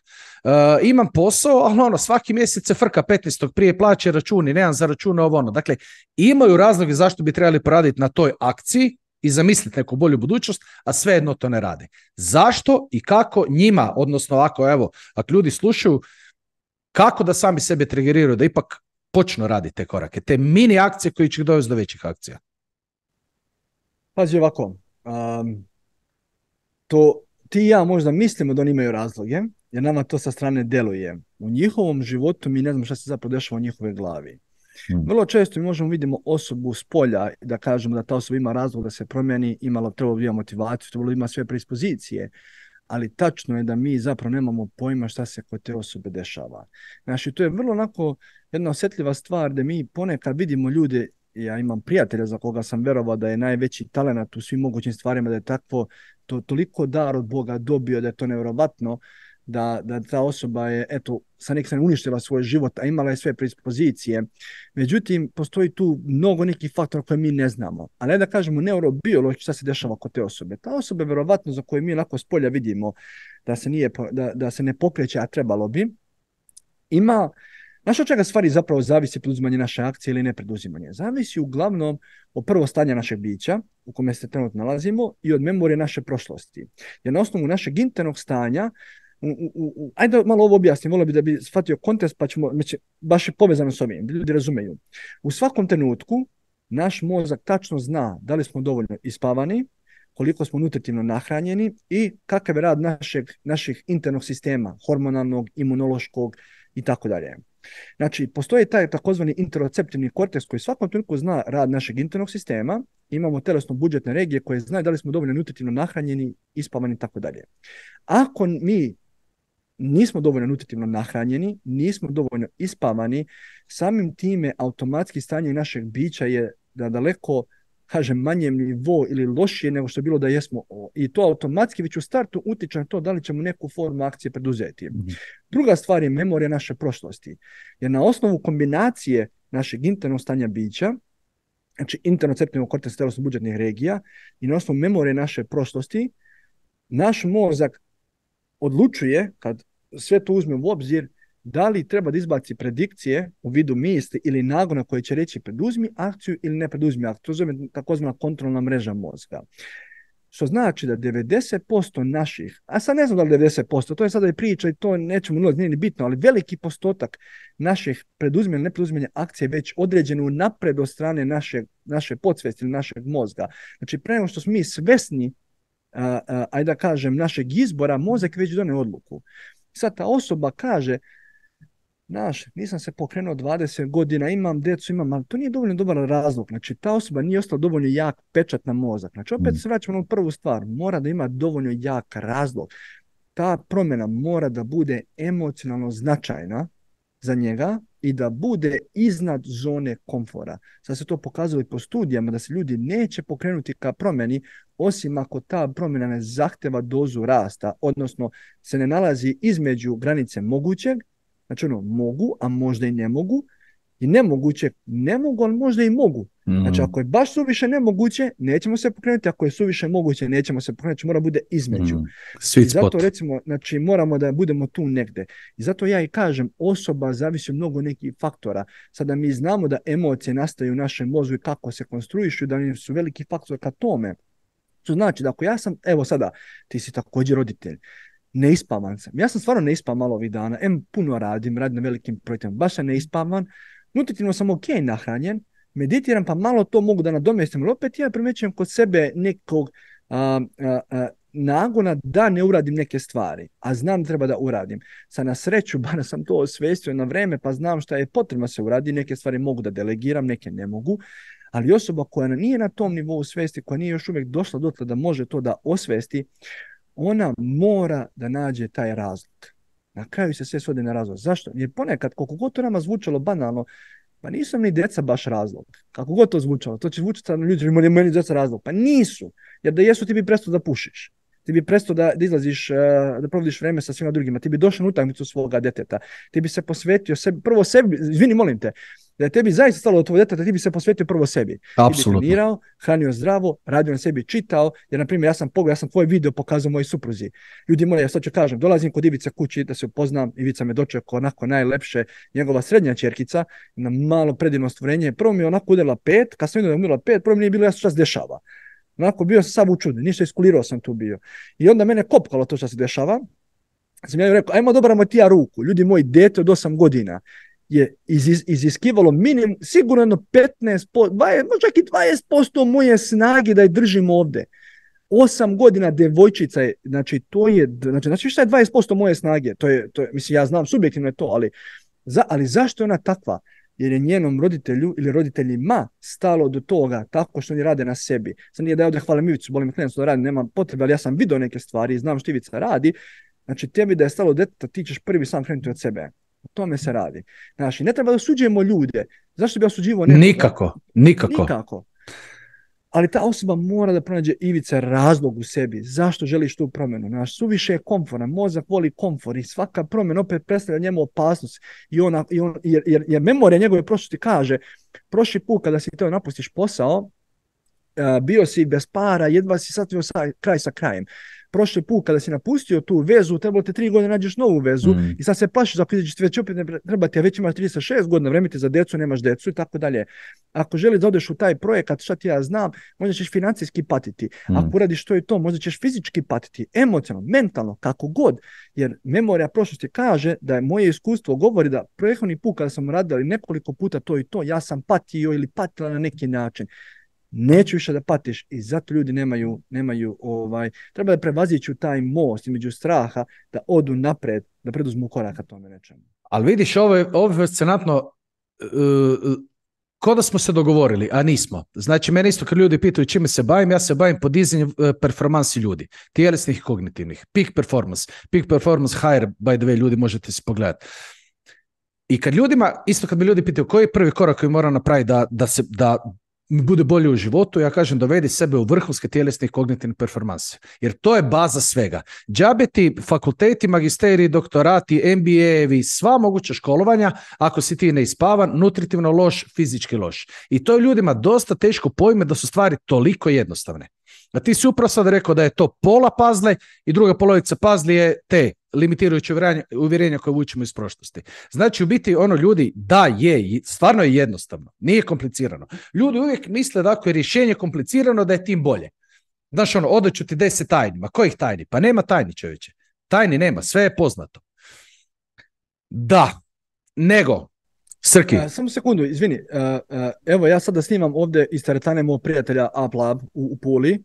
A: imam posao, ali ono, svaki mjesec se frka 15. prije plaće računi, nemam za račune ovo ono. Dakle, imaju razloge zašto bi trebali poraditi na toj akciji, i zamisliti neku bolju budućnost, a sve jedno to ne radi. Zašto i kako njima, odnosno ako evo, ako ljudi slušaju, kako da sami sebe trigeriraju, da ipak počnu raditi te korake, te mini
B: akcije koji će ih dovesti do većih akcija? Pazi ovako, um, to ti i ja možda mislimo da oni imaju razloge, jer nama to sa strane deluje. U njihovom životu mi ne znam šta se zapravo dešava u njihovoj glavi. Mm. Vrlo često mi možemo vidimo osobu s polja da kažemo da ta osoba ima razlog da se promijeni, imala trebalo bi motivaciju, trebalo ima sve predispozicije, ali tačno je da mi zapravo nemamo pojma šta se kod te osobe dešava. Znači, to je vrlo onako jedna osjetljiva stvar da mi ponekad vidimo ljude ja imam prijatelja za koga sam verovao da je najveći talent u svim mogućim stvarima, da je takvo to, toliko dar od Boga dobio da je to nevjerovatno, da, da ta osoba je eto sa nek uništila svoj život, a imala je sve predispozicije. Međutim, postoji tu mnogo nekih faktora koje mi ne znamo. Ali da kažemo neurobiološki šta se dešava kod te osobe. Ta osoba je verovatno za koju mi lako s polja vidimo da se, nije, da, da se ne pokreće, a trebalo bi, ima Znaš od čega stvari zapravo zavisi preduzimanje naše akcije ili ne preduzimanje? Zavisi uglavnom o prvo stanja našeg bića u kome se trenutno nalazimo i od memorije naše prošlosti. Jer na osnovu našeg internog stanja ajde malo ovo objasnim, volio bi da bi shvatio kontekst, pa ćemo, znači, baš je povezano s ovim, da ljudi razumeju. U svakom trenutku naš mozak tačno zna da li smo dovoljno ispavani, koliko smo nutritivno nahranjeni i kakav je rad našeg, naših internog sistema, hormonalnog, imunološkog i tako dalje. Znači, postoji taj takozvani interoceptivni korteks koji svakom trenutku zna rad našeg internog sistema, imamo telesno budžetne regije koje znaju da li smo dovoljno nutritivno nahranjeni, ispavani i tako dalje. Ako mi nismo dovoljno nutritivno nahranjeni, nismo dovoljno ispavani, samim time automatski stanje našeg bića je da daleko kažem, manjem nivo ili lošije nego što je bilo da jesmo I to automatski već u startu utiče na to da li ćemo neku formu akcije preduzeti. Mhm. Druga stvar je memorija naše prošlosti. Jer na osnovu kombinacije našeg internog stanja bića, znači interno kortesa telosno budžetnih regija i na osnovu memorije naše prošlosti, naš mozak odlučuje kad sve to uzme u obzir, da li treba da izbaci predikcije u vidu misli ili nagona koji će reći preduzmi akciju ili ne preduzmi akciju. To zove takozvana kontrolna mreža mozga. Što znači da 90% naših, a sad ne znam da li 90%, to je sada i priča i to nećemo mnogo nije ni bitno, ali veliki postotak naših ili ne preduzimanja akcije već određen u od strane naše, naše podsvesti ili našeg mozga. Znači, pre što smo mi svesni, ajde da kažem, našeg izbora, mozak već donio odluku. Sad ta osoba kaže, znaš, nisam se pokrenuo 20 godina, imam djecu, imam, ali to nije dovoljno dobar razlog. Znači, ta osoba nije ostala dovoljno jak pečat na mozak. Znači, opet mm. se vraćamo na prvu stvar, mora da ima dovoljno jak razlog. Ta promjena mora da bude emocionalno značajna za njega, i da bude iznad zone komfora. Sad se to pokazuje po studijama da se ljudi neće pokrenuti ka promjeni osim ako ta promjena ne zahteva dozu rasta, odnosno se ne nalazi između granice mogućeg, znači ono mogu, a možda i ne mogu, i nemoguće, ne mogu, ali možda i mogu. Mm. Znači, ako je baš suviše nemoguće, nećemo se pokrenuti, ako je suviše moguće, nećemo se pokrenuti, znači, mora bude između. Mm. I zato recimo, znači, moramo da budemo tu negde. I zato ja i kažem, osoba zavisi mnogo nekih faktora. Sada mi znamo da emocije nastaju u našem mozgu i kako se konstruišu, da su veliki faktori ka tome. To znači da ako ja sam, evo sada, ti si također roditelj, ne ispavan sam. Ja sam stvarno ne ispavan malo ovih dana, em puno radim, radim na velikim projektima, baš sam ne ispavan, nutritivno sam ok nahranjen, meditiram pa malo to mogu da nadomestim. ali opet ja primećujem kod sebe nekog nagona da ne uradim neke stvari, a znam da treba da uradim. Sa na sreću, bar sam to osvestio na vreme, pa znam šta je potrebno se uradi, neke stvari mogu da delegiram, neke ne mogu, ali osoba koja nije na tom nivou svesti, koja nije još uvijek došla dotle da može to da osvesti, ona mora da nađe taj razlog. Na kraju se sve svodi na razlog. Zašto? Jer ponekad, koliko god to nama zvučalo banalno, pa nisu ni djeca baš razlog. Kako god to zvučalo, to će zvučati na ljudi, meni, meni djeca razlog. Pa nisu. Jer da jesu, ti bi prestao da pušiš. Ti bi prestao da, izlaziš, e, da provodiš vreme sa svima drugima. Ti bi došao na utakmicu svoga deteta. Ti bi se posvetio sebi, prvo sebi, izvini, molim te, da je tebi zaista stalo do da ti bi se posvetio prvo sebi. Apsolutno. Ti bi trenirao, hranio zdravo, radio na sebi, čitao, jer na primjer ja sam pogledao, ja sam tvoj video pokazao mojoj supruzi. Ljudi moji, ja sad ću kažem, dolazim kod Ivice kući da se upoznam, Ivica me dočekao onako najlepše, njegova srednja čerkica, na malo predivno stvorenje, prvo mi je onako udjela pet, kad sam vidio da je pet, prvo mi nije bilo jasno što se dešava. Onako bio sam u čudu, ništa iskulirao sam tu bio. I onda mene kopkalo to što se dešava, sam rekao, ajmo dobramo ti ja ruku, ljudi moji, dete od 8 godina je iz, iziskivalo minimum, sigurno jedno 15, 20, čak i 20% moje snage da je držim ovdje. Osam godina devojčica, je, znači to je, znači, znači šta je 20% moje snage, to je, to mislim ja znam subjektivno je to, ali, za, ali zašto je ona takva? jer je njenom roditelju ili roditeljima stalo do toga tako što oni rade na sebi. Sad nije da ja ovdje hvalim Ivicu, bolim da radi, nema potrebe, ali ja sam vidio neke stvari i znam što Ivica radi. Znači, tebi da je stalo deteta, ti ćeš prvi sam krenuti od sebe. O tome se radi. Znači, ne treba da osuđujemo ljude. Zašto bi osuđivao Nikako, nikako. Nikako. Ali ta osoba mora da pronađe ivica razlog u sebi. Zašto želiš tu promjenu? Naš suviše je komfora. Mozak voli komfor i svaka promjena opet predstavlja njemu opasnost. I i on, jer, jer, jer memorija njegove prošlosti kaže prošli put kada si to napustiš posao, eh, bio si bez para, jedva si satio kraj sa krajem prošli put kada si napustio tu vezu, trebalo te tri godine nađeš novu vezu mm. i sad se plašiš ako izađeš već opet ne treba ti, a već imaš 36 godina, vreme ti za decu, nemaš decu i tako dalje. Ako želiš da odeš u taj projekat, šta ti ja znam, možda ćeš financijski patiti. Mm. Ako radiš to i to, možda ćeš fizički patiti, emocionalno, mentalno, kako god. Jer memorija prošlosti kaže da je moje iskustvo govori da prethodni put kada sam radio nekoliko puta to i to, ja sam patio ili patila na neki način neću više da patiš i zato ljudi nemaju, nemaju ovaj, treba da prevaziću taj most između straha da odu napred, da preduzmu korak ka tome nečemu.
A: Ali vidiš, ovo je, ovo je fascinantno, e, e, ko da smo se dogovorili, a nismo. Znači, mene isto kad ljudi pitaju čime se bavim, ja se bavim podizanjem performansi ljudi, tijelesnih i kognitivnih. Peak performance, peak performance higher, by the way, ljudi možete si pogledati. I kad ljudima, isto kad me ljudi pitaju koji je prvi korak koji moram napraviti da, da, se, da, bude bolje u životu, ja kažem dovedi sebe u vrhunske tjelesne i kognitivne performanse. Jer to je baza svega. Džabeti, fakulteti, magisteri, doktorati, MBA-evi, sva moguća školovanja, ako si ti ne ispavan, nutritivno loš, fizički loš. I to je ljudima dosta teško pojme da su stvari toliko jednostavne. A ti si upravo sad rekao da je to pola pazle i druga polovica pazli je te limitirajuće uvjerenja, koje vučemo iz prošlosti. Znači u biti ono ljudi da je, stvarno je jednostavno, nije komplicirano. Ljudi uvijek misle da ako je rješenje komplicirano da je tim bolje. Znaš ono, odeću ti deset tajni, ma kojih tajni? Pa nema tajni čovječe, tajni nema, sve je poznato.
B: Da, nego, Srki. E, samo sekundu, izvini. E, e, evo, ja sada snimam ovdje iz teretane mog prijatelja Aplab u, u Puli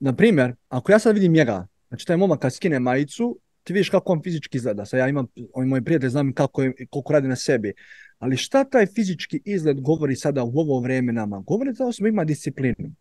B: na primjer, ako ja sad vidim njega, znači taj momak kad skine majicu, ti vidiš kako on fizički izgleda. Sad ja imam, ovi moji prijatelji znam kako, koliko radi na sebi. Ali šta taj fizički izgled govori sada u ovo vremenama nama? Govori da osoba ima disciplinu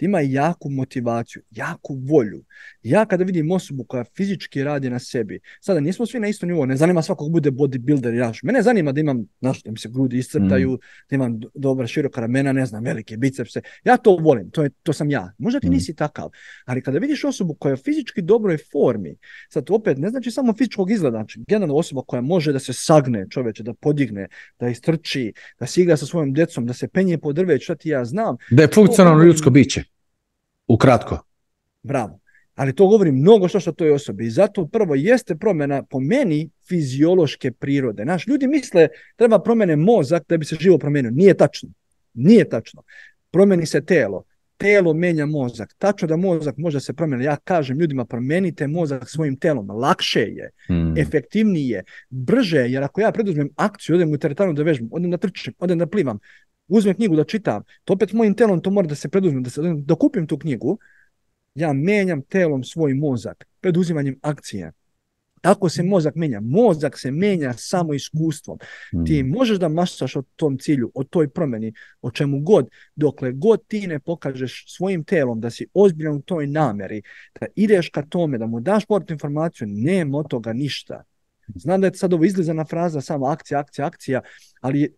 B: da ima jaku motivaciju, jaku volju. Ja kada vidim osobu koja fizički radi na sebi, sada nismo svi na isto nivou, ne zanima svakog bude bodybuilder, jaš. Mene zanima da imam, znaš, da mi se grudi iscrtaju, mm. da imam dobra široka ramena, ne znam, velike bicepse. Ja to volim, to, je, to sam ja. Možda ti mm. nisi takav, ali kada vidiš osobu koja je u fizički dobroj formi, sad opet ne znači samo fizičkog izgleda, znači generalno osoba koja može da se sagne čoveče, da podigne, da istrči, da se igra sa svojom djecom, da se penje po drveću, što ti ja znam. Da je funkcionalno ljudsko biće. Ukratko. Bravo. Ali to govori mnogo što što toj osobi. I zato prvo jeste promjena po meni fiziološke prirode. Naš ljudi misle treba promjene mozak da bi se živo promijenio. Nije tačno. Nije tačno. Promeni se telo. Telo menja mozak. Tačno da mozak može se promijeni. Ja kažem ljudima promijenite mozak svojim telom. Lakše je, Efektivnije hmm. efektivnije, brže. je. Jer ako ja preduzmem akciju, odem u teretanu da vežbam, odem da trčim, odem da plivam, uzmem knjigu da čitam, to opet mojim telom to mora da se preduzme, da, se, da kupim tu knjigu, ja menjam telom svoj mozak, preduzimanjem akcije. Tako se mm. mozak menja. Mozak se menja samo iskustvom. Ti mm. možeš da maštaš o tom cilju, o toj promjeni, o čemu god, dokle god ti ne pokažeš svojim telom da si ozbiljan u toj namjeri, da ideš ka tome, da mu daš povratnu informaciju, nema od toga ništa. Mm. Znam da je sad ovo izlizana fraza, samo akcija, akcija, akcija, ali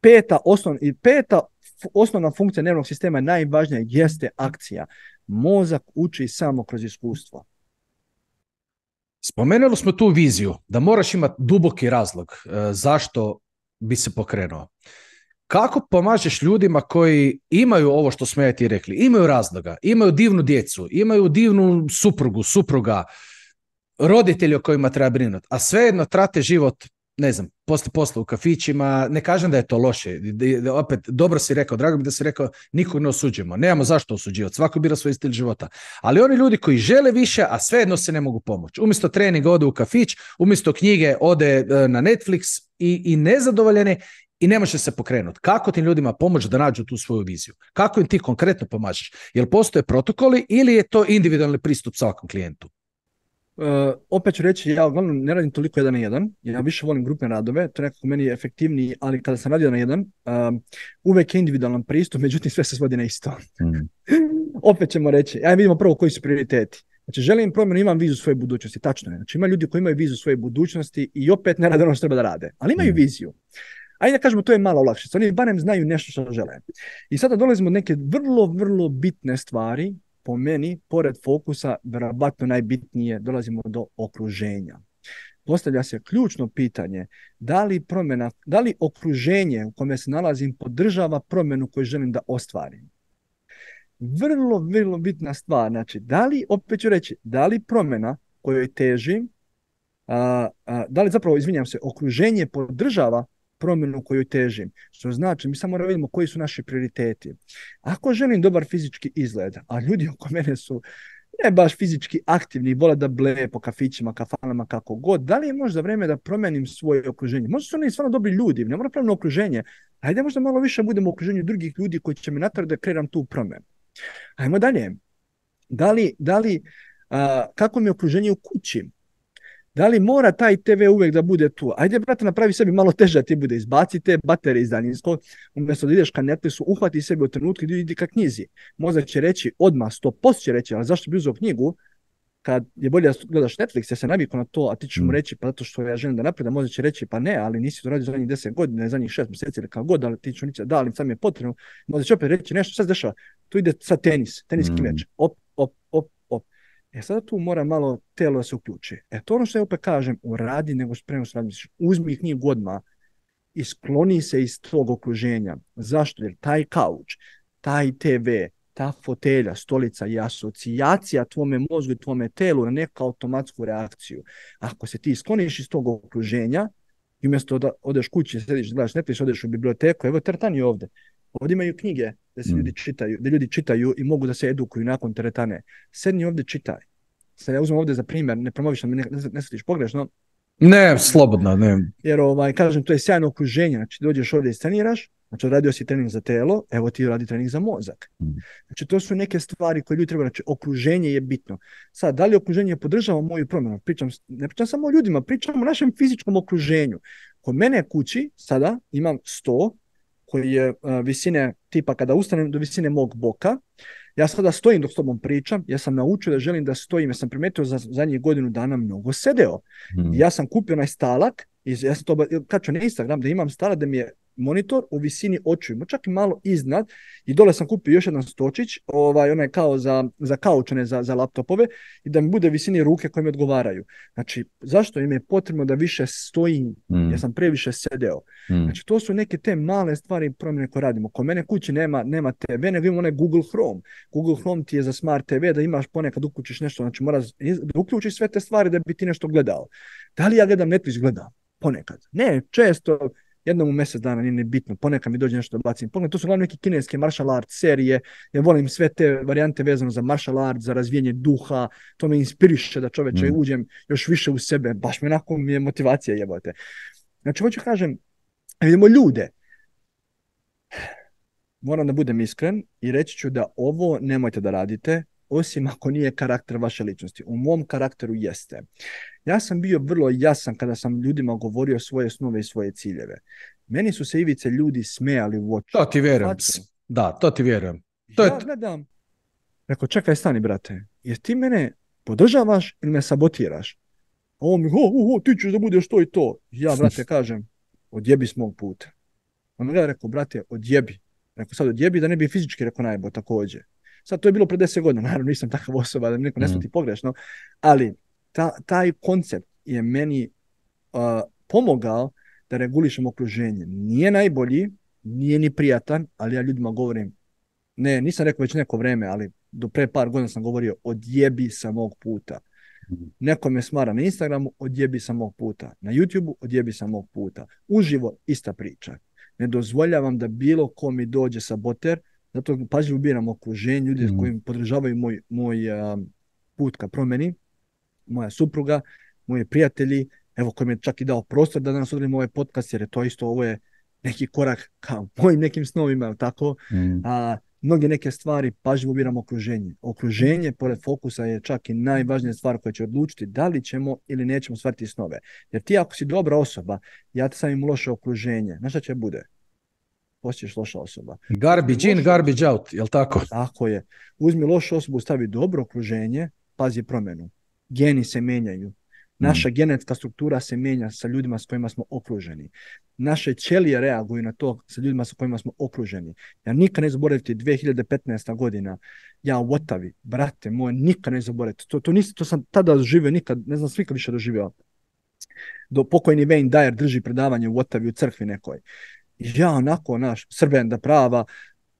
B: peta, osnovna, i peta osnovna funkcija nervnog sistema najvažnija jeste akcija. Mozak uči samo kroz iskustvo. Spomenuli smo tu viziju, da moraš imati duboki
A: razlog e, zašto bi se pokrenuo. Kako pomažeš ljudima koji imaju ovo što smo ja ti rekli, imaju razloga, imaju divnu djecu, imaju divnu suprugu, supruga, roditelje o kojima treba brinuti, a svejedno trate život ne znam, posle posla u kafićima, ne kažem da je to loše, opet dobro si rekao, drago mi da si rekao, nikog ne osuđujemo, nemamo zašto osuđivati, svako bira svoj stil života, ali oni ljudi koji žele više, a svejedno se ne mogu pomoći, umjesto treninga ode u kafić, umjesto knjige ode e, na Netflix i, i i ne može se pokrenuti. Kako tim ljudima pomoći da nađu tu svoju viziju? Kako im ti konkretno pomažeš? Jel postoje protokoli ili je to individualni pristup svakom klijentu?
B: Uh, opet ću reći, ja uglavnom ne radim toliko jedan na jedan, ja više volim grupne radove, to nekako meni je efektivniji, ali kada sam radio na jedan, uh, uvek je individualan pristup, međutim sve se svodi na isto. Mm. opet ćemo reći, ja vidimo prvo koji su prioriteti. Znači, želim promjenu, imam vizu svoje budućnosti, tačno je. Znači, ima ljudi koji imaju vizu svoje budućnosti i opet ne rade ono što treba da rade, ali imaju hmm. viziju. Ajde da kažemo, to je mala olakšica, oni barem znaju nešto što žele. I sada dolazimo do neke vrlo, vrlo bitne stvari po meni, pored fokusa, vjerojatno najbitnije dolazimo do okruženja. Postavlja se ključno pitanje da li, promjena, da li okruženje u kome se nalazim podržava promjenu koju želim da ostvarim. Vrlo, vrlo bitna stvar, znači da li, opet ću reći, da li promjena kojoj težim, a, da li zapravo, izvinjam se, okruženje podržava promjenu koju težim. Što znači, mi samo moramo vidimo koji su naši prioriteti. Ako želim dobar fizički izgled, a ljudi oko mene su ne baš fizički aktivni, i vole da ble po kafićima, kafanama, kako god, da li je možda vrijeme da promijenim svoje okruženje? Možda su oni stvarno dobri ljudi, ne moram pravno okruženje. Ajde možda malo više budem u okruženju drugih ljudi koji će me natrati da kreiram tu promjenu. Ajmo dalje. Da li, da li kako mi je okruženje u kući? Da li mora taj TV uvijek da bude tu? Ajde, brate, napravi sebi malo teže da ti bude. Izbaci te baterije iz daljinskog, umjesto da ideš ka Netflixu, uhvati sebi u trenutku i idi ka knjizi. Možda će reći odmah, post će reći, ali zašto bi uzao knjigu? kad je bolje da gledaš Netflix, ja se navikao na to, a ti ćeš mu mm. reći pa zato što ja želim da napredam, možda će reći pa ne, ali nisi to radio zadnjih 10 godina, zadnjih šest mjeseci ili kao god, ali ti ću reći da, ali sam je potrebno, možda će opet reći nešto, šta se dešava, tu ide sad tenis, teniski mm. meč, E sada tu mora malo telo da se uključi. E to ono što ja opet kažem, uradi nego spremno Uzmi knjigu odmah i skloni se iz tog okruženja. Zašto? Jer taj kauč, taj TV, ta fotelja, stolica i asocijacija tvome mozgu i tvome telu na neku automatsku reakciju. Ako se ti skloniš iz tog okruženja, i umjesto da odeš kući, sediš, gledaš Netflix, odeš u biblioteku, evo Tertan je ovdje. Ovdje imaju knjige da se mm. ljudi čitaju, da ljudi čitaju i mogu da se edukuju nakon teretane. Sedni ovdje čitaj. Sad ja uzmem ovdje za primjer, ne promoviš ne, ne shvatiš pogrešno.
A: Ne, slobodno, ne.
B: Jer ovaj, kažem, to je sjajno okruženje, znači dođeš ovdje i staniraš, znači radio si trening za telo, evo ti radi trening za mozak. Mm. Znači to su neke stvari koje ljudi trebaju, znači okruženje je bitno. Sad, da li okruženje podržava moju promjenu? Pričam, ne pričam samo o ljudima, pričam o našem fizičkom okruženju. Kod mene kući sada imam 100 je e, visine tipa kada ustanem do visine mog boka, ja sada stojim dok s tobom pričam, ja sam naučio da želim da stojim, ja sam primetio za zadnjih godinu dana mnogo sedeo. Mhm. Ja sam kupio onaj stalak, iz, ja sam to, kad ću na Instagram da imam stalak da mi je monitor u visini očiju, čak i malo iznad i dole sam kupio još jedan stočić, ovaj, onaj kao za, za kaučene, za, za laptopove i da mi bude visini ruke koje mi odgovaraju. Znači, zašto im je potrebno da više stojim, mm. jer sam previše sedeo. Mm. Znači, to su neke te male stvari promjene koje radimo. Kod mene kući nema, nema TV, nego imamo onaj Google Chrome. Google Chrome ti je za smart TV da imaš ponekad uključiš nešto, znači moraš da uključiš sve te stvari da bi ti nešto gledao. Da li ja gledam Netflix? Gledam ponekad. Ne, često jednom u mjesec dana, nije bitno, ponekad mi dođe nešto da bacim pogled. To su glavno neke kineske martial arts serije, ja volim sve te varijante vezano za martial arts, za razvijenje duha, to me inspiriše da čoveče mm. uđem još više u sebe, baš me onako mi je motivacija jebote. Znači, hoću kažem, vidimo ljude, moram da budem iskren i reći ću da ovo nemojte da radite, osim ako nije karakter vaše ličnosti. U mom karakteru jeste. Ja sam bio vrlo jasan kada sam ljudima govorio svoje snove i svoje ciljeve. Meni su se ivice ljudi smejali u oči. To ti vjerujem. Da, to ti vjerujem. To ja je... gledam. Rekao, čekaj, stani, brate. Jer ti mene podržavaš ili me sabotiraš? A on mi, ho, ho, ho, ti ćeš da budeš to i to. Ja, brate, kažem, odjebi s mog puta. On mi gleda, rekao, brate, odjebi. Rekao, sad odjebi da ne bi fizički rekao najbo također. Sad, to je bilo pre deset godina, naravno nisam takav osoba, da mi neko ne smeti mm. pogrešno, ali taj koncept je meni uh, pomogao da regulišem okruženje. Nije najbolji, nije ni prijatan, ali ja ljudima govorim, ne, nisam rekao već neko vreme, ali do pre par godina sam govorio, odjebi sa mog puta. Mm. Neko me smara na Instagramu, odjebi sa mog puta. Na YouTubeu, odjebi sa mog puta. Uživo, ista priča. Ne dozvoljavam da bilo ko mi dođe saboter, zato pažljivo biram okruženje, ljudi mm. koji podržavaju moj, moj put ka promjeni, moja supruga, moji prijatelji, evo koji mi je čak i dao prostor da danas odredimo ovaj podcast, jer je to isto, ovo je neki korak ka mojim nekim snovima, tako? Mm. A, mnoge neke stvari pažljivo biram okruženje. Okruženje, pored fokusa, je čak i najvažnija stvar koja će odlučiti da li ćemo ili nećemo stvariti snove. Jer ti ako si dobra osoba, ja te sam im loše okruženje, znaš šta će bude? postiš loša osoba. Garbage in, garbage out, jel tako? Tako je. Uzmi lošu osobu, stavi dobro okruženje, pazi promjenu. Geni se menjaju. Naša mm. genetska struktura se menja sa ljudima s kojima smo okruženi. Naše ćelije reaguju na to sa ljudima s kojima smo okruženi. Ja nikad ne zaboraviti 2015. godina, ja u Otavi, brate moj, nikad ne zaboraviti. To, to, to sam tada doživio nikad, ne znam svi više doživio do pokojni Wayne Dyer drži predavanje u Otavi u crkvi nekoj ja onako, naš, srben da prava,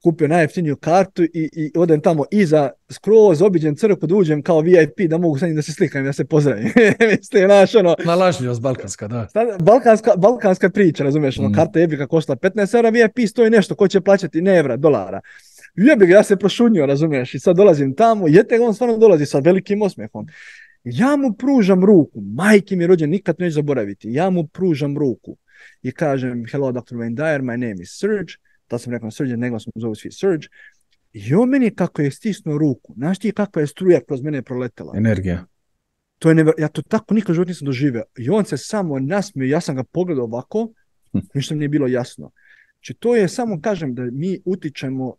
B: kupio najjeftiniju kartu i, i odem tamo iza, skroz obiđen crkvu da uđem kao VIP da mogu sa njim da se slikam da se pozdravim.
A: ono... Nalažljivost balkanska, da.
B: balkanska, balkanska priča, razumiješ, ono, mm. karta jebika košta 15 eura, VIP stoji nešto, ko će plaćati ne evra, dolara. Jebi ja se prošunio, razumiješ, i sad dolazim tamo, jete on stvarno dolazi sa velikim osmehom. Ja mu pružam ruku, majke mi rođe, nikad neću zaboraviti, ja mu pružam ruku i kažem hello Dr. Wayne Dyer, my name is Serge, da sam rekao Serge, nego sam zovu svi Serge, i on meni kako je stisnuo ruku, znaš ti kakva je struja kroz mene proletela. Energija. To je Ja to tako nikad život nisam doživio. I on se samo nasmio, ja sam ga pogledao ovako, hm. ništa mi nije bilo jasno. Znači to je samo kažem da mi utičemo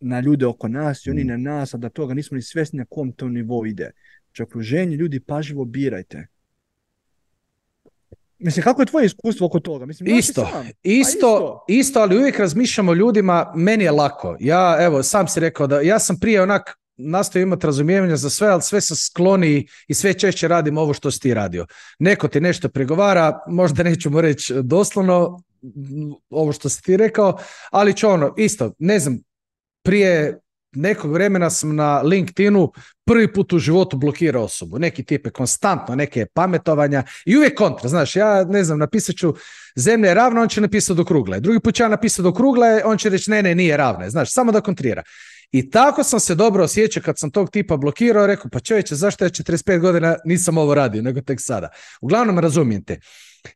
B: na ljude oko nas i oni hm. na nas, a da toga nismo ni svjesni na kom to nivo ide. Znači okruženje ljudi pažljivo birajte. Mislim, kako je tvoje iskustvo oko toga? Mislim, znači isto, isto,
A: isto, isto, ali uvijek razmišljamo o ljudima, meni je lako. Ja, evo, sam si rekao da ja sam prije onak nastoji imati razumijevanja za sve, ali sve se skloni i sve češće radim ovo što si ti radio. Neko ti nešto pregovara, možda neću mu reći doslovno ovo što si ti rekao, ali ću ono, isto, ne znam, prije nekog vremena sam na LinkedInu prvi put u životu blokirao osobu. Neki tipe konstantno, neke pametovanja i uvijek kontra. Znaš, ja ne znam, napisat ću zemlja je ravna, on će napisao do krugle. Drugi put ja napisati do krugle, on će reći ne, ne, nije ravna. Znaš, samo da kontrira. I tako sam se dobro osjećao kad sam tog tipa blokirao, rekao pa čovječe, zašto ja 45 godina nisam ovo radio, nego tek sada. Uglavnom, razumijem te.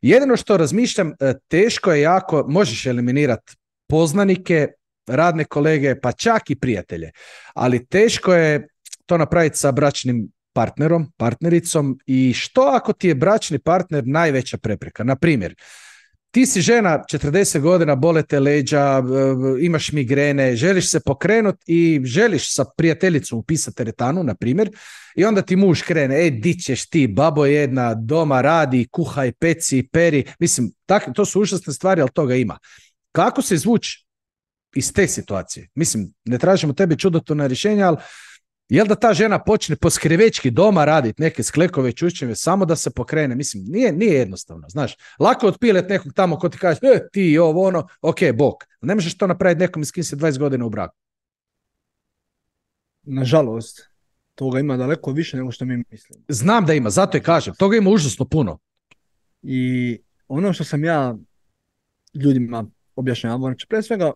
A: Jedino što razmišljam, e, teško je jako, možeš eliminirati poznanike, radne kolege, pa čak i prijatelje. Ali teško je to napraviti sa bračnim partnerom, partnericom i što ako ti je bračni partner najveća prepreka? Na primjer, ti si žena 40 godina, bolete leđa, e, imaš migrene, želiš se pokrenuti i želiš sa prijateljicom upisati teretanu, na primjer, i onda ti muž krene, e, di ćeš ti, babo jedna, doma radi, kuhaj, peci, peri, mislim, tak, to su užasne stvari, ali toga ima. Kako se izvući iz te situacije. Mislim, ne tražimo tebi čudotvorna rješenja, ali jel da ta žena počne poskrivečki doma raditi neke sklekove čučnjeve samo da se pokrene? Mislim, nije, nije jednostavno, znaš. Lako otpilet nekog tamo ko ti kaže, e, ti ovo ono, ok, bok. Ne možeš to napraviti nekom iz kim se 20 godina u braku. Nažalost, toga ima daleko više nego što mi mislimo. Znam da ima, zato i kažem, toga ima
B: užasno puno. I ono što sam ja ljudima objašnjavam, znači pre svega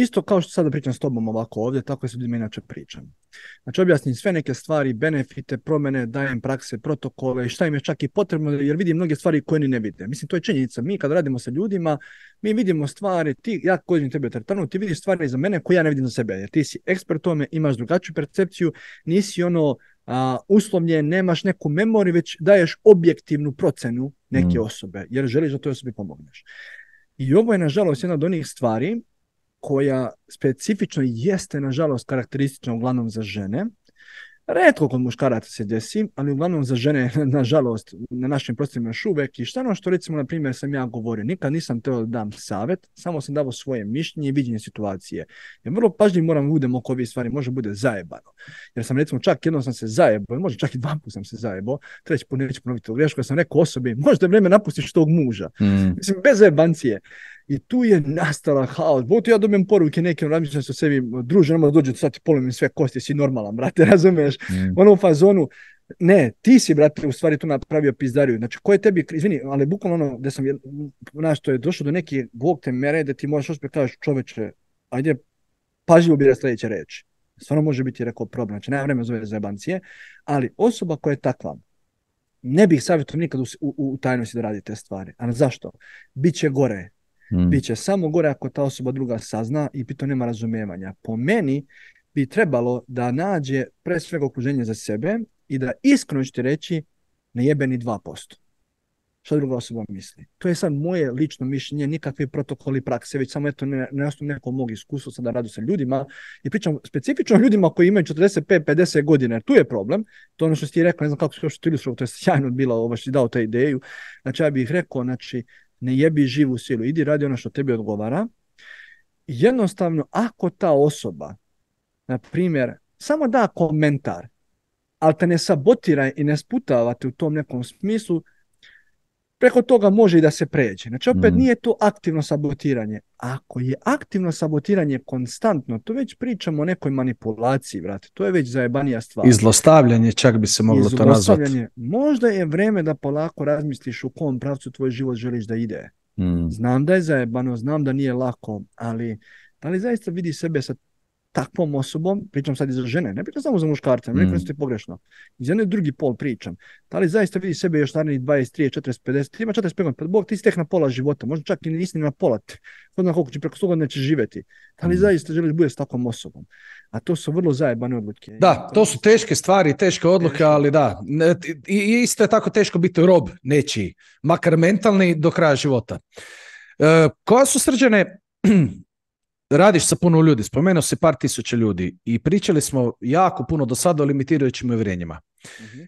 B: Isto kao što sada pričam s tobom ovako ovdje, tako se s ljudima inače pričam. Znači objasnim sve neke stvari, benefite, promjene, dajem prakse, protokole i šta im je čak i potrebno, jer vidim mnoge stvari koje ni ne vide. Mislim, to je činjenica. Mi kad radimo sa ljudima, mi vidimo stvari, ti, ja kodim tebe tretanu, ti vidiš stvari za mene koje ja ne vidim za sebe, jer ti si ekspert tome, imaš drugačiju percepciju, nisi ono a, nemaš neku memoriju, već daješ objektivnu procenu neke mm. osobe, jer želiš da toj osobi pomogneš. I ovo je, nažalost, jedna od onih stvari koja specifično jeste, nažalost, karakteristična uglavnom za žene. Redko kod muškaraca se desi, ali uglavnom za žene, nažalost, na našim prostorima još uvek. I šta ono što recimo, na primjer, sam ja govorio, nikad nisam teo da dam savjet, samo sam davao svoje mišljenje i viđenje situacije. Jer vrlo pažljiv moram budem oko ovih stvari, može bude zajebano. Jer sam recimo čak jednom sam se zajebao, možda čak i dva put sam se zajebo, treći put neću ponoviti to grešku, sam rekao osobi, možda je vreme napustiš tog muža. Mm. Mislim, bez zajebancije. I tu je nastala haos. tu ja dobijem poruke nekim, ono, razmišljam se o sebi, druže, nemoj dođu sad ti polimim sve kosti, si normalan, brate, razumeš? Mm. Ono u fazonu, ne, ti si, brate, u stvari tu napravio pizdariju. Znači, ko je tebi, izvini, ali bukvalno ono, da sam, znaš, to je došlo do neke bog mere da ti možeš uspjeti kažeš, čoveče, ajde, pažljivo bira sljedeće reč. Stvarno može biti, rekao, problem. Znači, nema vremena zove zajebancije, ali osoba koja je takva, ne bih savjetom nikad u, u, u tajnosti da radi te stvari. A zašto? Biće gore, Mm. Biće samo gore ako ta osoba druga sazna i to nema razumijevanja. Po meni bi trebalo da nađe pre svega okruženje za sebe i da iskreno ćete reći ne jebe ni 2%. Što druga osoba misli. To je sad moje lično mišljenje, nikakvi protokoli prakse, već samo eto ne, ne nekog mog iskustva da radu sa ljudima i pričam specifično o ljudima koji imaju 45-50 godina, tu je problem. To ono što si ti rekao, ne znam kako si još to ilustrovo, to je sjajno bilo, ovo si dao tu ideju. Znači ja bih rekao, znači, ne jebi živu silu, idi radi ono što tebi odgovara. Jednostavno, ako ta osoba, na primjer, samo da komentar, ali te ne sabotira i ne sputava u tom nekom smislu, preko toga može i da se pređe. Znači opet mhm. nije to aktivno sabotiranje. Ako je aktivno sabotiranje konstantno, to već pričamo o nekoj manipulaciji, brate. To je već zajebanija stvar.
A: Izlostavljanje čak bi se moglo to nazvati.
B: Možda je vreme da polako razmisliš u kom pravcu tvoj život želiš da ide. Mm. Znam da je zajebano, znam da nije lako, ali da li zaista vidi sebe sa takvom osobom, pričam sad i za žene, ne pričam samo za muškarce, ne mm. je pogrešno. I za drugi pol pričam. Da li zaista vidi sebe još naredni 23, 40, 50, ti ima 45 godina, pa Bog ti si tek na pola života, možda čak i nisi na pola, ko zna koliko će preko 100 neće živjeti. Da li mm. zaista želiš bude s takvom osobom? A to su vrlo zajebane odluke.
A: Da, to su teške stvari, teške odluke, ali da, i isto je tako teško biti rob nečiji, makar mentalni do kraja života. E, koja su srđene e, radiš sa puno ljudi, spomenuo si par tisuća ljudi i pričali smo jako puno do sada o limitirajućim uvjerenjima. Mhm.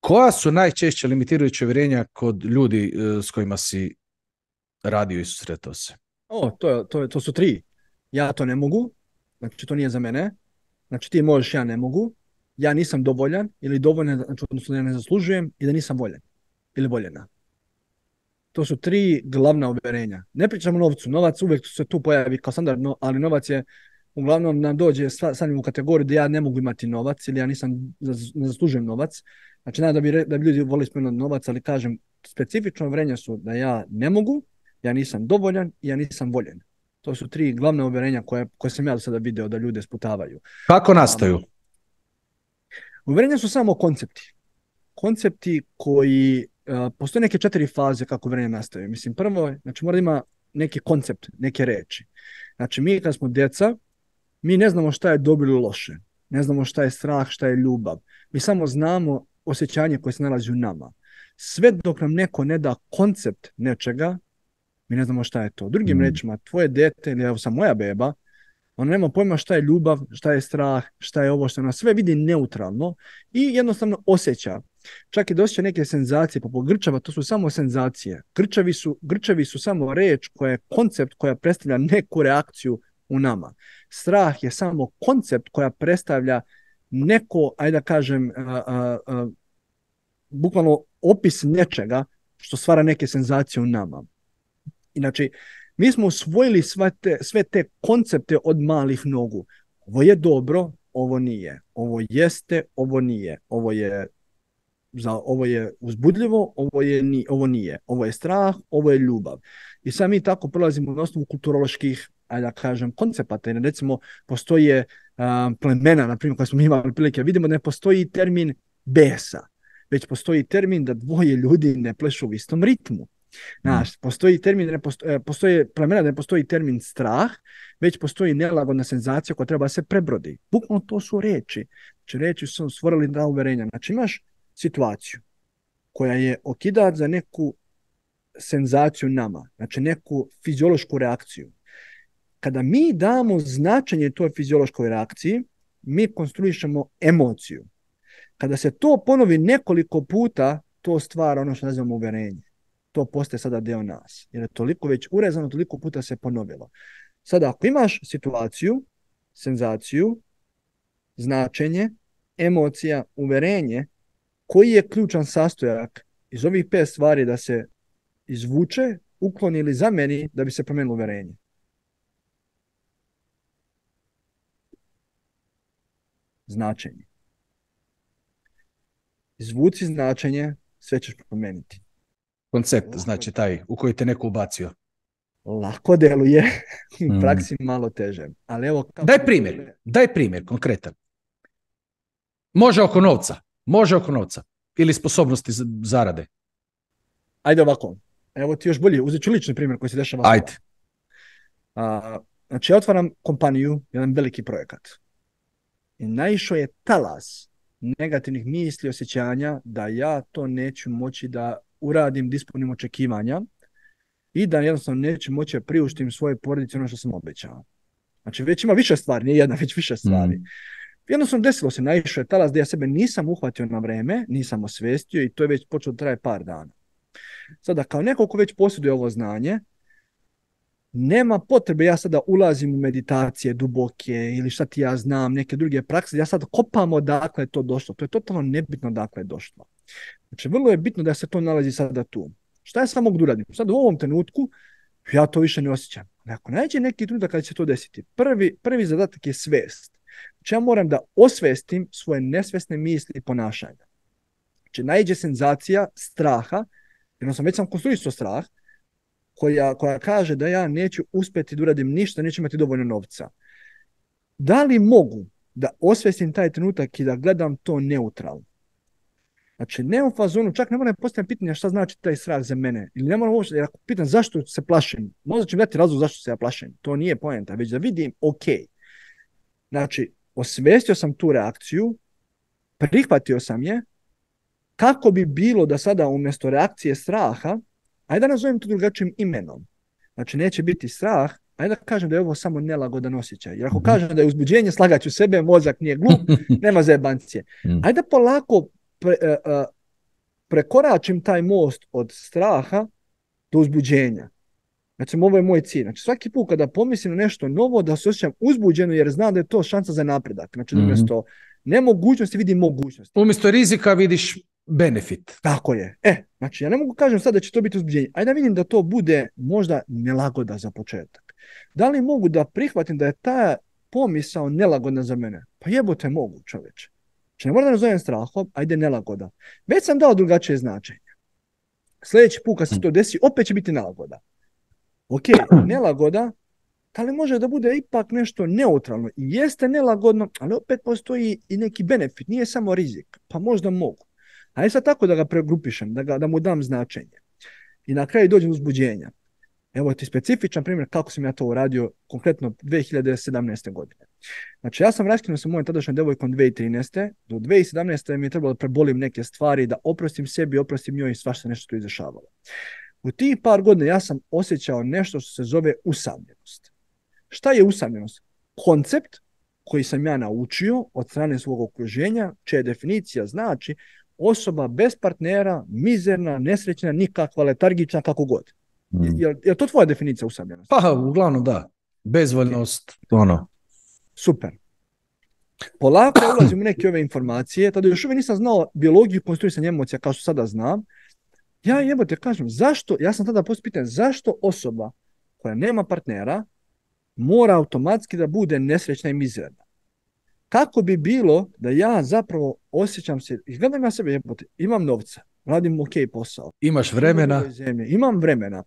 A: Koja su najčešće limitirajuća uvjerenja kod ljudi eh, s kojima si radio i susretao se?
B: O, to, su tri. Ja to ne mogu, znači to nije za mene. Znači ti možeš, ja ne mogu. Ja nisam dovoljan ili dovoljan, znači, odnosno da ja ne zaslužujem i da nisam voljen ili voljena. To su tri glavna uvjerenja. Ne pričamo o novcu, novac uvijek se tu pojavi kao standardno, ali novac je uglavnom nam dođe sad u kategoriju da ja ne mogu imati novac ili ja nisam, ne zaslužujem novac. Znači, da bi, da bi ljudi volili smjeno novac, ali kažem, specifično uvjerenja su da ja ne mogu, ja nisam dovoljan i ja nisam voljen. To su tri glavna uvjerenja koje, koje sam ja do sada video da ljude sputavaju.
A: Kako nastaju?
B: Um, uvjerenja su samo koncepti. Koncepti koji postoje neke četiri faze kako vrijeme nastaje. Mislim, prvo, znači mora da ima neki koncept, neke reči. Znači, mi kad smo djeca, mi ne znamo šta je dobro ili loše. Ne znamo šta je strah, šta je ljubav. Mi samo znamo osjećanje koje se nalazi u nama. Sve dok nam neko ne da koncept nečega, mi ne znamo šta je to. Drugim mm. rečima, tvoje dete ili evo sam moja beba, ona nema pojma šta je ljubav, šta je strah, šta je ovo, što ona sve vidi neutralno i jednostavno osjeća. Čak i dosta neke senzacije, poput Grčava, to su samo senzacije. Grčevi su, su samo reč koja je koncept koja predstavlja neku reakciju u nama. Strah je samo koncept koja predstavlja neko, ajde da kažem, a, bukvalno opis nečega što stvara neke senzacije u nama. Znači, mi smo usvojili sve te, sve te koncepte od malih nogu. Ovo je dobro, ovo nije. Ovo jeste, ovo nije. Ovo je za ovo je uzbudljivo, ovo, je, ni, ovo nije, ovo je strah, ovo je ljubav. I sad mi tako prolazimo na osnovu kulturoloških, a da kažem, koncepata. Jer recimo, postoje plemena, na primjer, koje smo imali prilike, vidimo da ne postoji termin besa, već postoji termin da dvoje ljudi ne plešu u istom ritmu. Naš mm. postoji termin, ne e, postoje, plemena da ne postoji termin strah, već postoji nelagodna senzacija koja treba se prebrodi. Bukvalno to su reči. Znači, reči su stvorili na uverenja. Znači, imaš situaciju koja je okidat za neku senzaciju nama, znači neku fiziološku reakciju. Kada mi damo značenje toj fiziološkoj reakciji, mi konstruišemo emociju. Kada se to ponovi nekoliko puta, to stvara ono što nazivamo uverenje. To postaje sada deo nas. Jer je toliko već urezano, toliko puta se ponovilo. Sada, ako imaš situaciju, senzaciju, značenje, emocija, uverenje, koji je ključan sastojak iz ovih pet stvari da se izvuče, ukloni ili zameni da bi se promijenilo uvjerenje? Značenje. Izvuci značenje, sve ćeš promijeniti. Koncept, znači taj u koji te neko ubacio. Lako deluje, u mm. praksi malo teže. Ali evo, Daj
A: primjer, daj primjer konkretan. Može oko novca. Može oko novca
B: ili sposobnosti zarade. Ajde ovako. Evo ti još bolje. Uzet ću lični primjer koji se dešava. Ajde. A, znači ja otvaram kompaniju, jedan veliki projekat. I naišao je talas negativnih misli, osjećanja da ja to neću moći da uradim, ispunim očekivanja i da jednostavno neću moći priuštim svoje porodici ono što sam obećao. Znači već ima više stvari, nije jedna, već više stvari. Mm jednostavno desilo se, naišao je talas gdje ja sebe nisam uhvatio na vreme, nisam osvestio i to je već počelo traje par dana. Sada, kao neko ko već posjeduje ovo znanje, nema potrebe ja sada ulazim u meditacije duboke ili šta ti ja znam, neke druge prakse, ja sad kopam odakle je to došlo. To je totalno nebitno odakle je došlo. Znači, vrlo je bitno da se to nalazi sada tu. Šta ja sam mogu da uradim? Sad u ovom trenutku ja to više ne osjećam. Ako nađe neki trenutak kada će to desiti, prvi, prvi zadatak je svest. Znači, ja moram da osvestim svoje nesvesne misli i ponašanja. Znači, najđe senzacija straha, sam već sam konstruisao strah, koja, koja kaže da ja neću uspjeti da uradim ništa, neću imati dovoljno novca. Da li mogu da osvestim taj trenutak i da gledam to neutralno? Znači, ne u fazonu, čak ne moram postaviti pitanje šta znači taj strah za mene. Ili ne moram uopšte, jer ako pitam zašto se plašim, možda ću dati razlog zašto se ja plašim. To nije pojenta, već da vidim, ok. Znači, Osvestio sam tu reakciju, prihvatio sam je, kako bi bilo da sada umjesto reakcije straha, ajde da nazovem to drugačijim imenom. Znači neće biti strah, ajde da kažem da je ovo samo nelagodan osjećaj. Jer ako mhm. kažem da je uzbuđenje, u sebe, mozak nije glup, nema zebancije. Mhm. Ajde da polako e, e, prekoračim taj most od straha do uzbuđenja. Znači, ovo je moj cilj. Znači, svaki put kada pomislim na nešto novo, da se osjećam uzbuđeno jer znam da je to šansa za napredak. Znači, mm umjesto nemogućnosti vidim mogućnost. Umjesto rizika vidiš benefit. Tako je. E, znači, ja ne mogu kažem sad da će to biti uzbuđenje. Ajde da vidim da to bude možda nelagoda za početak. Da li mogu da prihvatim da je ta pomisao nelagodna za mene? Pa jebote mogu, čovječ. Znači, ne moram da nazovem strahom, ajde nelagoda. Već sam dao drugačije značenje. Sljedeći put kad se mhm. to desi, opet će biti nelagoda ok, nelagoda, ali može da bude ipak nešto neutralno. I jeste nelagodno, ali opet postoji i neki benefit, nije samo rizik. Pa možda mogu. A je sad tako da ga pregrupišem, da, ga, da mu dam značenje. I na kraju dođem uzbuđenja. Evo ti specifičan primjer kako sam ja to uradio konkretno 2017. godine. Znači ja sam raskinuo sa mojom tadašnjom devojkom 2013. Do 2017. mi je trebalo da prebolim neke stvari, da oprostim sebi, oprostim njoj i svašta nešto tu izdešavalo. U tih par godina ja sam osjećao nešto što se zove usamljenost. Šta je usamljenost? Koncept koji sam ja naučio od strane svog okruženja, čija definicija znači osoba bez partnera, mizerna, nesrećna, nikakva, letargična, kako god. Mm. Je, to tvoja definicija usamljenosti? Pa, uglavnom da. Bezvoljnost, ono. Super. Polako ulazim u neke ove informacije, tada još uvijek nisam znao biologiju konstruisanja emocija kao što sada znam, ja te kažem, zašto, ja sam tada pospitan, zašto osoba koja nema partnera mora automatski da bude nesrećna i mizerna? Kako bi bilo da ja zapravo osjećam se, gledam na sebe imam novca, radim ok posao. Imaš vremena. Zemlje, imam vremena.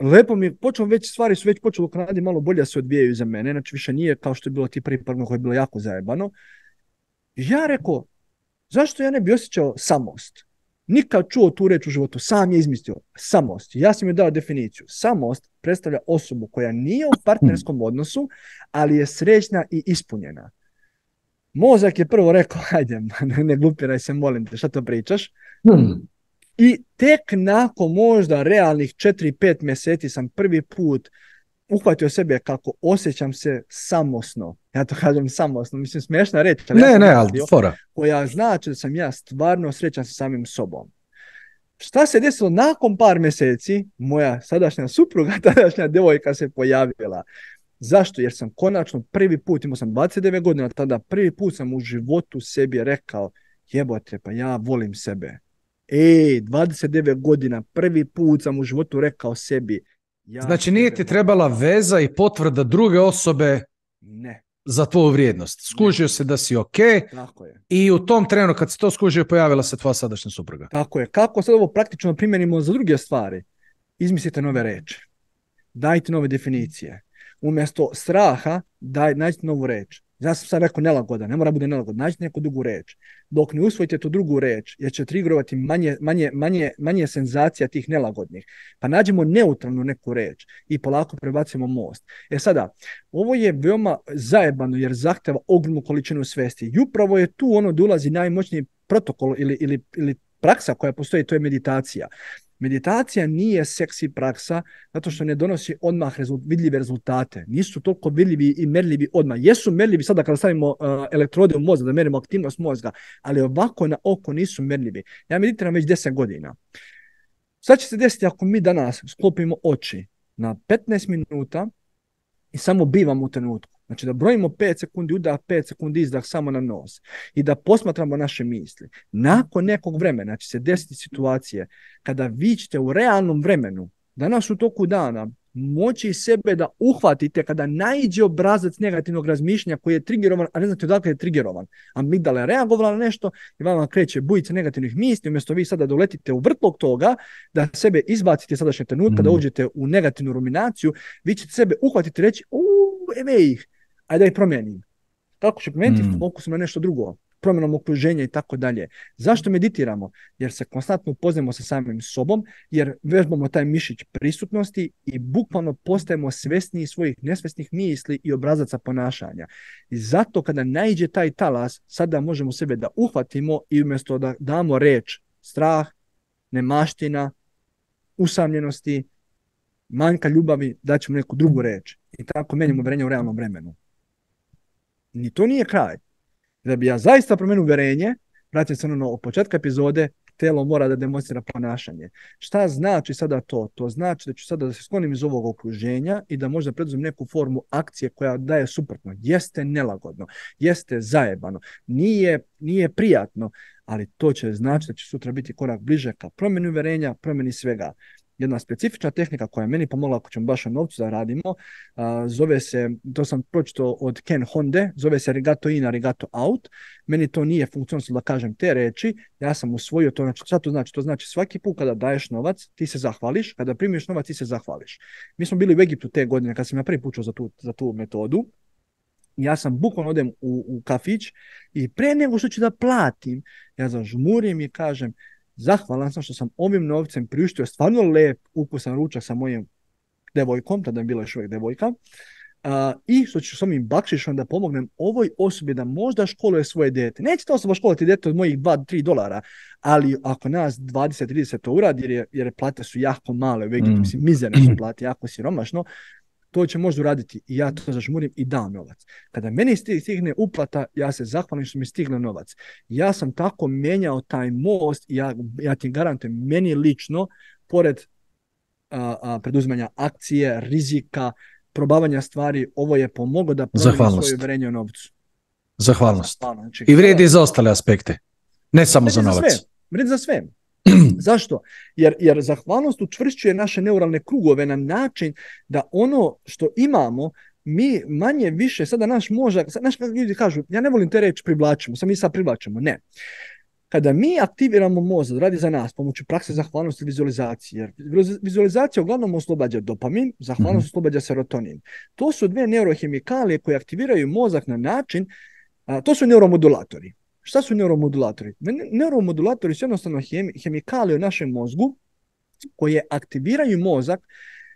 B: lepo mi, počeo već stvari su već počelo u malo bolje se odbijaju za mene, znači više nije kao što je bilo ti prvi par koji je bilo jako zajebano. Ja rekao, zašto ja ne bi osjećao samost? nikad čuo tu reč u životu, sam je izmislio. Samost. Ja sam joj dao definiciju. Samost predstavlja osobu koja nije u partnerskom odnosu, ali je srećna i ispunjena. Mozak je prvo rekao, ajde, ne, glupiraj se, molim te, šta to pričaš? Hmm. I tek nakon možda realnih 4-5 mjeseci sam prvi put uhvatio sebe kako osjećam se samosno. Ja to kažem samosno, mislim smiješna reč. Ali ne, ne, ali fora. Koja znači da sam ja stvarno srećan sa samim sobom. Šta se desilo nakon par mjeseci, moja sadašnja supruga, tadašnja devojka se pojavila. Zašto? Jer sam konačno prvi put, imao sam 29 godina tada, prvi put sam u životu sebi rekao, jebote, pa ja volim sebe. Ej, 29 godina, prvi put sam u životu rekao sebi,
A: znači nije ti trebala veza i potvrda druge osobe ne. za tvoju vrijednost. Skužio se da si ok i u tom trenu kad se to skužio pojavila se
B: tvoja sadašnja supruga. Tako je. Kako sad ovo praktično primjenimo za druge stvari? Izmislite nove reči. Dajte nove definicije. Umjesto straha daj, novu reč. Ja sam sad rekao nelagodan, ne mora bude nelagoda nađite neku drugu reč. Dok ne usvojite tu drugu reč, jer će trigrovati manje, manje, manje, manje senzacija tih nelagodnih. Pa nađemo neutralnu neku reč i polako prebacimo most. E sada, ovo je veoma zajebano jer zahteva ogromnu količinu svesti. I upravo je tu ono da ulazi najmoćniji protokol ili, ili, ili praksa koja postoji, to je meditacija. Meditacija nije seksi praksa zato što ne donosi odmah vidljive rezultate. Nisu toliko vidljivi i merljivi odmah. Jesu merljivi sada kada stavimo e, elektrode u mozga, da merimo aktivnost mozga, ali ovako na oko nisu merljivi. Ja meditiram već 10 godina. Šta će se desiti ako mi danas sklopimo oči na 15 minuta i samo bivamo u trenutku? Znači da brojimo 5 sekundi uda 5 sekundi izdah samo na nos i da posmatramo naše misli. Nakon nekog vremena, će se desiti situacije kada vi ćete u realnom vremenu, danas u toku dana, moći sebe da uhvatite kada naiđe obrazac negativnog razmišljanja koji je trigerovan, a ne znate odakle je trigerovan. Amigdala je reagovala na nešto i vama kreće bujica negativnih misli, umjesto vi sada da uletite u vrtlog toga, da sebe izbacite sadašnje trenutka, da mhm. uđete u negativnu ruminaciju, vi ćete sebe uhvatiti i reći, u, eme ih, ajde da ih promijenim. Tako ću promijeniti mm. fokus na nešto drugo? promjenom okruženja i tako dalje. Zašto meditiramo? Jer se konstantno upoznajemo sa samim sobom, jer vežbamo taj mišić prisutnosti i bukvalno postajemo svesni svojih nesvesnih misli i obrazaca ponašanja. I zato kada naiđe taj talas, sada možemo sebe da uhvatimo i umjesto da damo reč strah, nemaština, usamljenosti, manjka ljubavi, daćemo neku drugu reč. I tako menjamo vrenje u realnom vremenu ni to nije kraj. Da bi ja zaista promijenio uverenje, vratim se ono od početka epizode, telo mora da demonstrira ponašanje. Šta znači sada to? To znači da ću sada da se sklonim iz ovog okruženja i da možda preduzim neku formu akcije koja daje suprotno. Jeste nelagodno, jeste zajebano, nije, nije prijatno, ali to će znači da će sutra biti korak bliže ka promjeni uverenja, promjeni svega jedna specifična tehnika koja je meni pomogla ako ćemo baš o novcu da radimo, zove se, to sam pročito od Ken Honde, zove se regato in, regato out. Meni to nije funkcionalno da kažem te reči, ja sam usvojio to, znači šta to znači? To znači svaki put kada daješ novac, ti se zahvališ, kada primiš novac, ti se zahvališ. Mi smo bili u Egiptu te godine kad sam ja prvi za tu, za tu metodu, ja sam bukvalno odem u, u kafić i pre nego što ću da platim, ja zažmurim i kažem Zahvalan sam što sam ovim novcem priuštio stvarno lep ukusan ručak sa mojim devojkom, tada je bila još uvijek devojka, i što ću s ovim bakšišom da pomognem ovoj osobi da možda školuje svoje dete. Neće ta osoba školati dete od mojih 2-3 dolara, ali ako nas 20-30 to uradi, jer, plate su jako male, u mm. mislim, mizerne su plate, jako siromašno, to će možda uraditi i ja to zažmurim i dam novac. Kada meni stigne uplata, ja se zahvalim što mi stigne novac. Ja sam tako mijenjao taj most i ja, ja ti garantujem, meni lično, pored a, a, preduzmanja akcije, rizika, probavanja stvari, ovo je pomoglo da promijem svoje vrenje u novcu.
A: Zahvalnost. Zahvalno. Znači, I vrijedi za ostale aspekte, ne samo za novac. Za sve.
B: Vredi za sve. Zašto? Jer, jer zahvalnost učvršćuje naše neuralne krugove na način da ono što imamo mi manje više, sada naš možak, kako ljudi kažu, ja ne volim te reći privlačimo, sad mi sad privlačimo, ne. Kada mi aktiviramo mozak, radi za nas pomoću prakse zahvalnosti i vizualizacije, jer vizualizacija uglavnom oslobađa dopamin, zahvalnost mm oslobađa serotonin. To su dve neurohemikalije koje aktiviraju mozak na način, a, to su neuromodulatori. Šta su neuromodulatori? Neuromodulatori su jednostavno hemikalije u našem mozgu koje aktiviraju mozak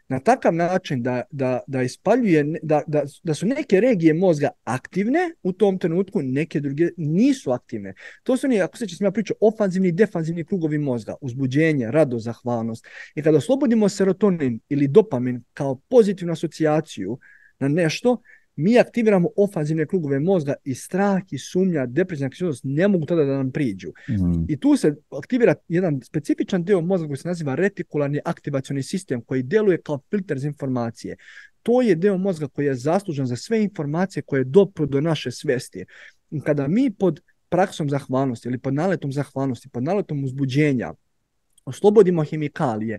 B: na takav način da, da, da ispaljuje, da, da, da, su neke regije mozga aktivne u tom trenutku, neke druge nisu aktivne. To su oni, ako se ja pričao, ofanzivni i defanzivni krugovi mozga, uzbuđenje, rado, zahvalnost. I kada oslobodimo serotonin ili dopamin kao pozitivnu asociaciju na nešto, mi aktiviramo ofanzivne krugove mozga i strah i sumnja, depresivna aktivnost ne mogu tada da nam priđu. Mhm. I tu se aktivira jedan specifičan dio mozga koji se naziva retikularni aktivacioni sistem koji deluje kao filter za informacije. To je dio mozga koji je zaslužen za sve informacije koje dopru do naše svesti. Kada mi pod praksom zahvalnosti ili pod naletom zahvalnosti, pod naletom uzbuđenja, oslobodimo hemikalije,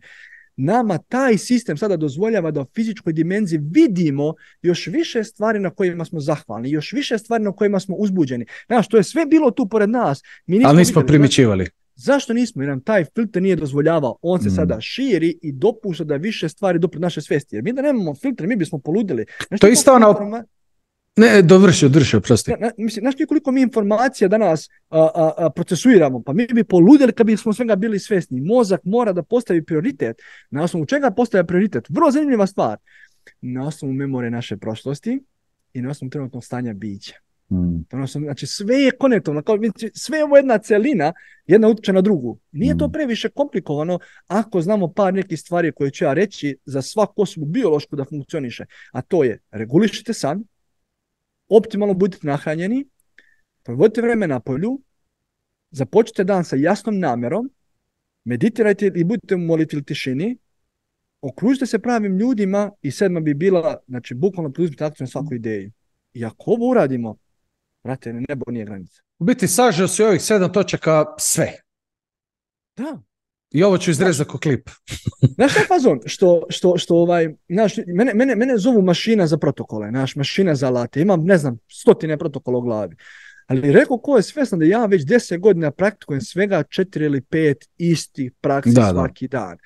B: nama taj sistem sada dozvoljava da u fizičkoj dimenziji vidimo još više stvari na kojima smo zahvalni, još više stvari na kojima smo uzbuđeni. Znaš, to je sve bilo tu pored nas. Mi nismo Ali nismo Zašto nismo? Jer nam taj filter nije dozvoljavao. On se mm. sada širi i dopušta da više stvari dopred naše svijesti. Jer mi da nemamo filter, mi bismo poludili. Znaš, to je isto ono,
A: ne, dovrši, e, dovrši,
B: prosti. mislim, znaš koliko mi informacija danas procesuiramo? Pa mi bi poludili kad bismo svega bili svjesni. Mozak mora da postavi prioritet. Na osnovu čega postavi prioritet? Vrlo zanimljiva stvar. Na osnovu memore naše prošlosti i na osnovu trenutnog stanja bića. Hmm. znači, sve je konektovno, sve je ovo jedna celina, jedna utječe na drugu. Nije to hmm. previše komplikovano ako znamo par nekih stvari koje ću ja reći za svaku osobu biološku da funkcioniše. A to je, regulišite sam optimalno budite nahranjeni, provodite vreme na polju, započnite dan sa jasnom namjerom, meditirajte i budite u molitvi tišini, okružite se pravim ljudima i sedma bi bila, znači, bukvalno preuzmite akciju na svaku ideju. I ako ovo uradimo, brate, nebo nije granica.
A: U biti se si ovih sedam točaka sve.
B: Da, i ovo ću izrezati ko klip. Znaš što je fazon? Što, što, što ovaj, znaš, mene, mene, mene zovu mašina za protokole, znaš, mašina za alate. Imam, ne znam, stotine protokola u glavi. Ali rekao ko je svjestan da ja već deset godina praktikujem svega četiri ili pet isti praksi svaki dan.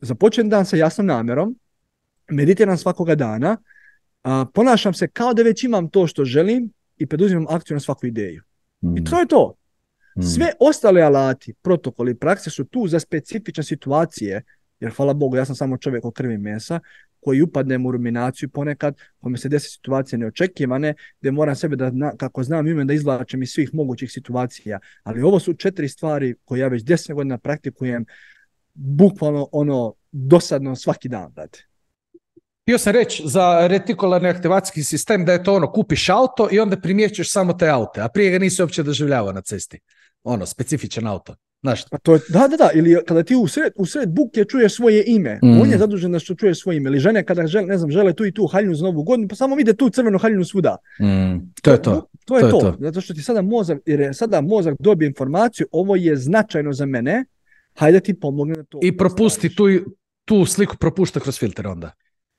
B: Započem dan sa jasnom namjerom, meditiram svakoga dana, a, ponašam se kao da već imam to što želim i preduzimam akciju na svaku ideju. I mm. to je to. Mm. Sve ostale alati, protokoli i prakse su tu za specifične situacije, jer hvala Bogu, ja sam samo čovjek od krvi mesa, koji upadne u ruminaciju ponekad, kome se desi situacije neočekivane, gdje moram sebe da, kako znam imam da izvlačem iz svih mogućih situacija. Ali ovo su četiri stvari koje ja već deset godina praktikujem, bukvalno ono, dosadno svaki dan, brate.
A: Htio sam reći za retikularni aktivacijski sistem da je to ono, kupiš auto i onda primjećuješ samo te aute, a prije ga nisi uopće doživljavao na cesti ono, specifičan auto.
B: Znaš što? to je, da, da, da, ili kada ti u sred, u sred buke čuješ svoje ime, mm. on je zadužen da što čuje svoje ime, ili žene kada žele, ne znam, žele tu i tu haljinu za novu godinu, pa samo vide tu crvenu haljinu svuda.
A: Mm, to je to. To, je to,
B: zato što ti sada mozak, jer sada mozak dobije informaciju, ovo je značajno za mene, hajde ti pomogne na to. I propusti tu, tu sliku propušta kroz filter onda.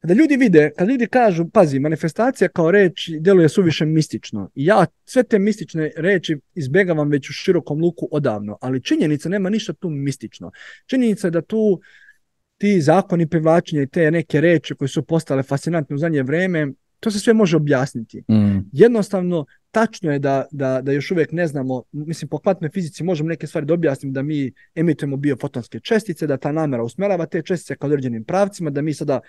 B: Kada ljudi vide, kada ljudi kažu, pazi, manifestacija kao reč djeluje suviše mistično. I ja sve te mistične reči izbjegavam već u širokom luku odavno, ali činjenica nema ništa tu mistično. Činjenica je da tu ti zakoni privlačenja i te neke reči koje su postale fascinantne u zadnje vrijeme, to se sve može objasniti. Mm. Jednostavno, tačno je da, da, da, još uvijek ne znamo, mislim po kvantnoj fizici možemo neke stvari da objasnimo da mi emitujemo biofotonske čestice, da ta namera usmerava te čestice kao određenim pravcima, da mi sada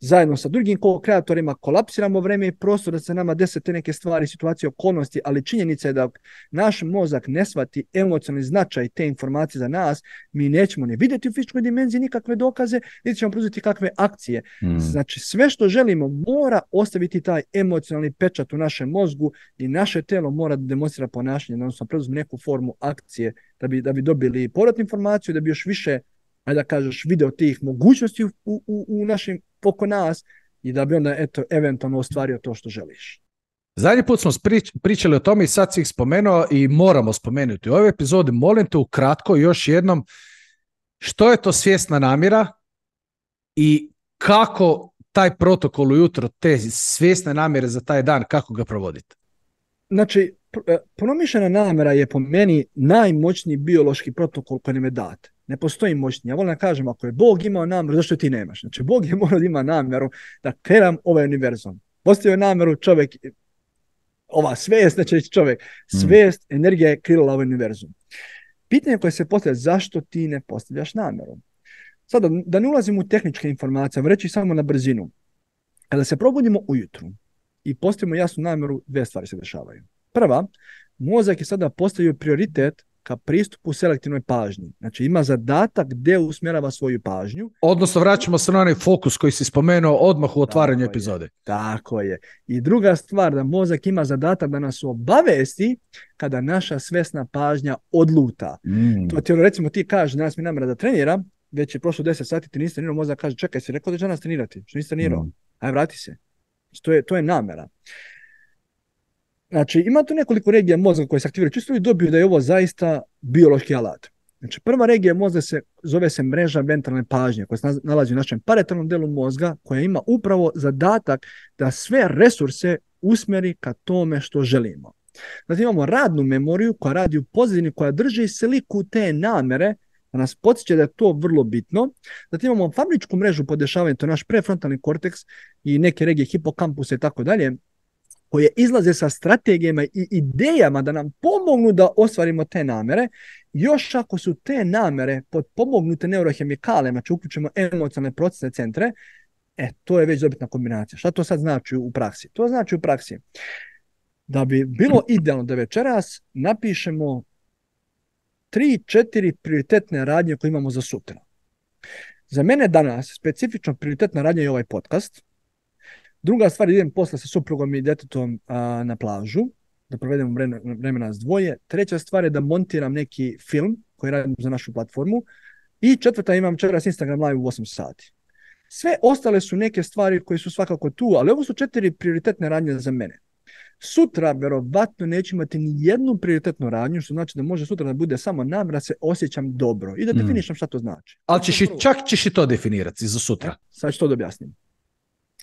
B: zajedno sa drugim kreatorima kolapsiramo vreme i prostor da se nama desete neke stvari, situacije, okolnosti, ali činjenica je da naš mozak ne shvati emocionalni značaj te informacije za nas, mi nećemo ne vidjeti u fizičkoj dimenziji nikakve dokaze, niti ćemo preuzeti kakve akcije. Hmm. Znači sve što želimo mora ostaviti taj emocionalni pečat u našem mozgu i naše telo mora da demonstrira ponašanje, odnosno preuzme neku formu akcije da bi, da bi dobili povratnu informaciju, da bi još više ajde da kažeš, video tih mogućnosti u, u, u našim oko nas i da bi onda eto, eventualno ostvario to što želiš. Zadnji put smo
A: pričali o tome i sad si ih spomenuo i moramo spomenuti. U ovoj epizodi molim te ukratko još jednom što je to svjesna namjera i kako taj protokol ujutro, te svjesne namjere za taj dan, kako ga provoditi?
B: Znači, e, promišljena namjera je po meni najmoćniji biološki protokol koji nam je dat. Ne postoji moćni. Ja volim da kažem, ako je Bog imao namjeru, zašto ti nemaš? Znači, Bog je morao da ima namjeru da kreram ovaj univerzum. Postoji namjeru čovjek, ova svijest, znači čovjek, svijest, mm. energija je krila ovaj univerzum. Pitanje koje se postavlja, zašto ti ne postavljaš namjeru? Sada, da ne ulazim u tehničke informacije, reći samo na brzinu. Kada se probudimo ujutru i postavimo jasnu namjeru, dve stvari se dešavaju. Prva, mozak je sada postavio prioritet ka pristupu selektivnoj pažnji. Znači ima zadatak gdje usmjerava svoju pažnju. Odnosno vraćamo se na onaj fokus koji si spomenuo odmah u otvaranju epizode. tako je. I druga stvar da mozak ima zadatak da nas obavesti kada naša svesna pažnja odluta. Mm. To ti ono, recimo ti kažeš nas mi namjera da treniram, već je prošlo 10 sati ti nisi trenirao, mozak kaže čekaj si rekao da će danas trenirati, što nisi trenirao, mm. aj vrati se. Znači, to je, to je namjera. Znači, ima tu nekoliko regija mozga koje se aktiviraju. Čisto li dobiju da je ovo zaista biološki alat. Znači, prva regija mozga se zove se mreža ventralne pažnje koja se nalazi u našem paretalnom delu mozga koja ima upravo zadatak da sve resurse usmeri ka tome što želimo. Zatim imamo radnu memoriju koja radi u pozadini, koja drži sliku te namere, da nas podsjeća da je to vrlo bitno. Zatim imamo fabričku mrežu podešavanja, to je naš prefrontalni korteks i neke regije hipokampusa i tako dalje, koje izlaze sa strategijama i idejama da nam pomognu da ostvarimo te namere, još ako su te namere pomognute neurohemikalima, znači uključimo emocionalne procesne centre, e, to je već dobitna kombinacija. Šta to sad znači u praksi? To znači u praksi da bi bilo idealno da večeras napišemo tri, četiri prioritetne radnje koje imamo za sutra. Za mene danas specifično prioritetna radnja je ovaj podcast, Druga stvar, idem posle sa suprugom i detetom na plažu, da provedemo vremena s dvoje. Treća stvar je da montiram neki film koji radim za našu platformu. I četvrta, imam čeras Instagram live u 8 sati. Sve ostale su neke stvari koje su svakako tu, ali ovo su četiri prioritetne radnje za mene. Sutra verovatno neću imati ni jednu prioritetnu radnju, što znači da može sutra da bude samo nam da se osjećam dobro i da mm. definišam šta to znači. Ali ćeš i, čak ćeš i to definirati za sutra. E, sad ću to da objasnim.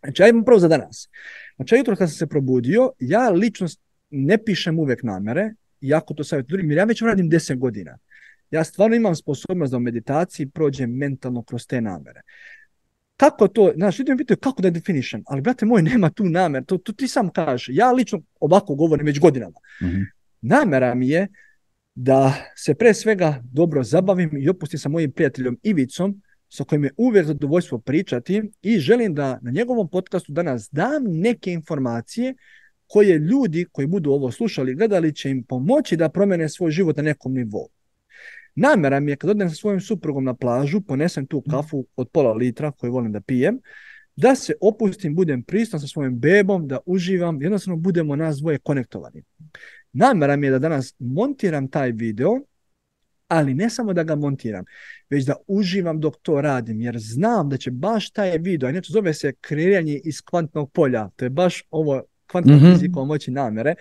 B: Znači, ajmo prvo za danas. Znači, jutro kad sam se probudio, ja lično ne pišem uvijek namere, jako to savjetujem drugim, jer ja već radim 10 godina. Ja stvarno imam sposobnost da u meditaciji prođem mentalno kroz te namere. Kako to, znači, ljudi me pitaju kako da definišem, ali brate moj, nema tu namer, to, to ti sam kažeš. Ja lično ovako govorim već godinama. mm Namera mi je da se pre svega dobro zabavim i opustim sa mojim prijateljom Ivicom, sa kojim je uvijek zadovoljstvo pričati i želim da na njegovom podcastu danas dam neke informacije koje ljudi koji budu ovo slušali gledali će im pomoći da promene svoj život na nekom nivou. Namjera mi je kad odem sa svojim suprugom na plažu, ponesem tu kafu od pola litra koju volim da pijem, da se opustim, budem pristan sa svojim bebom, da uživam, jednostavno budemo nas dvoje konektovani. Namjera mi je da danas montiram taj video ali ne samo da ga montiram, već da uživam dok to radim, jer znam da će baš taj video, a ne zove se kreiranje iz kvantnog polja, to je baš ovo kvantno mm moći namere,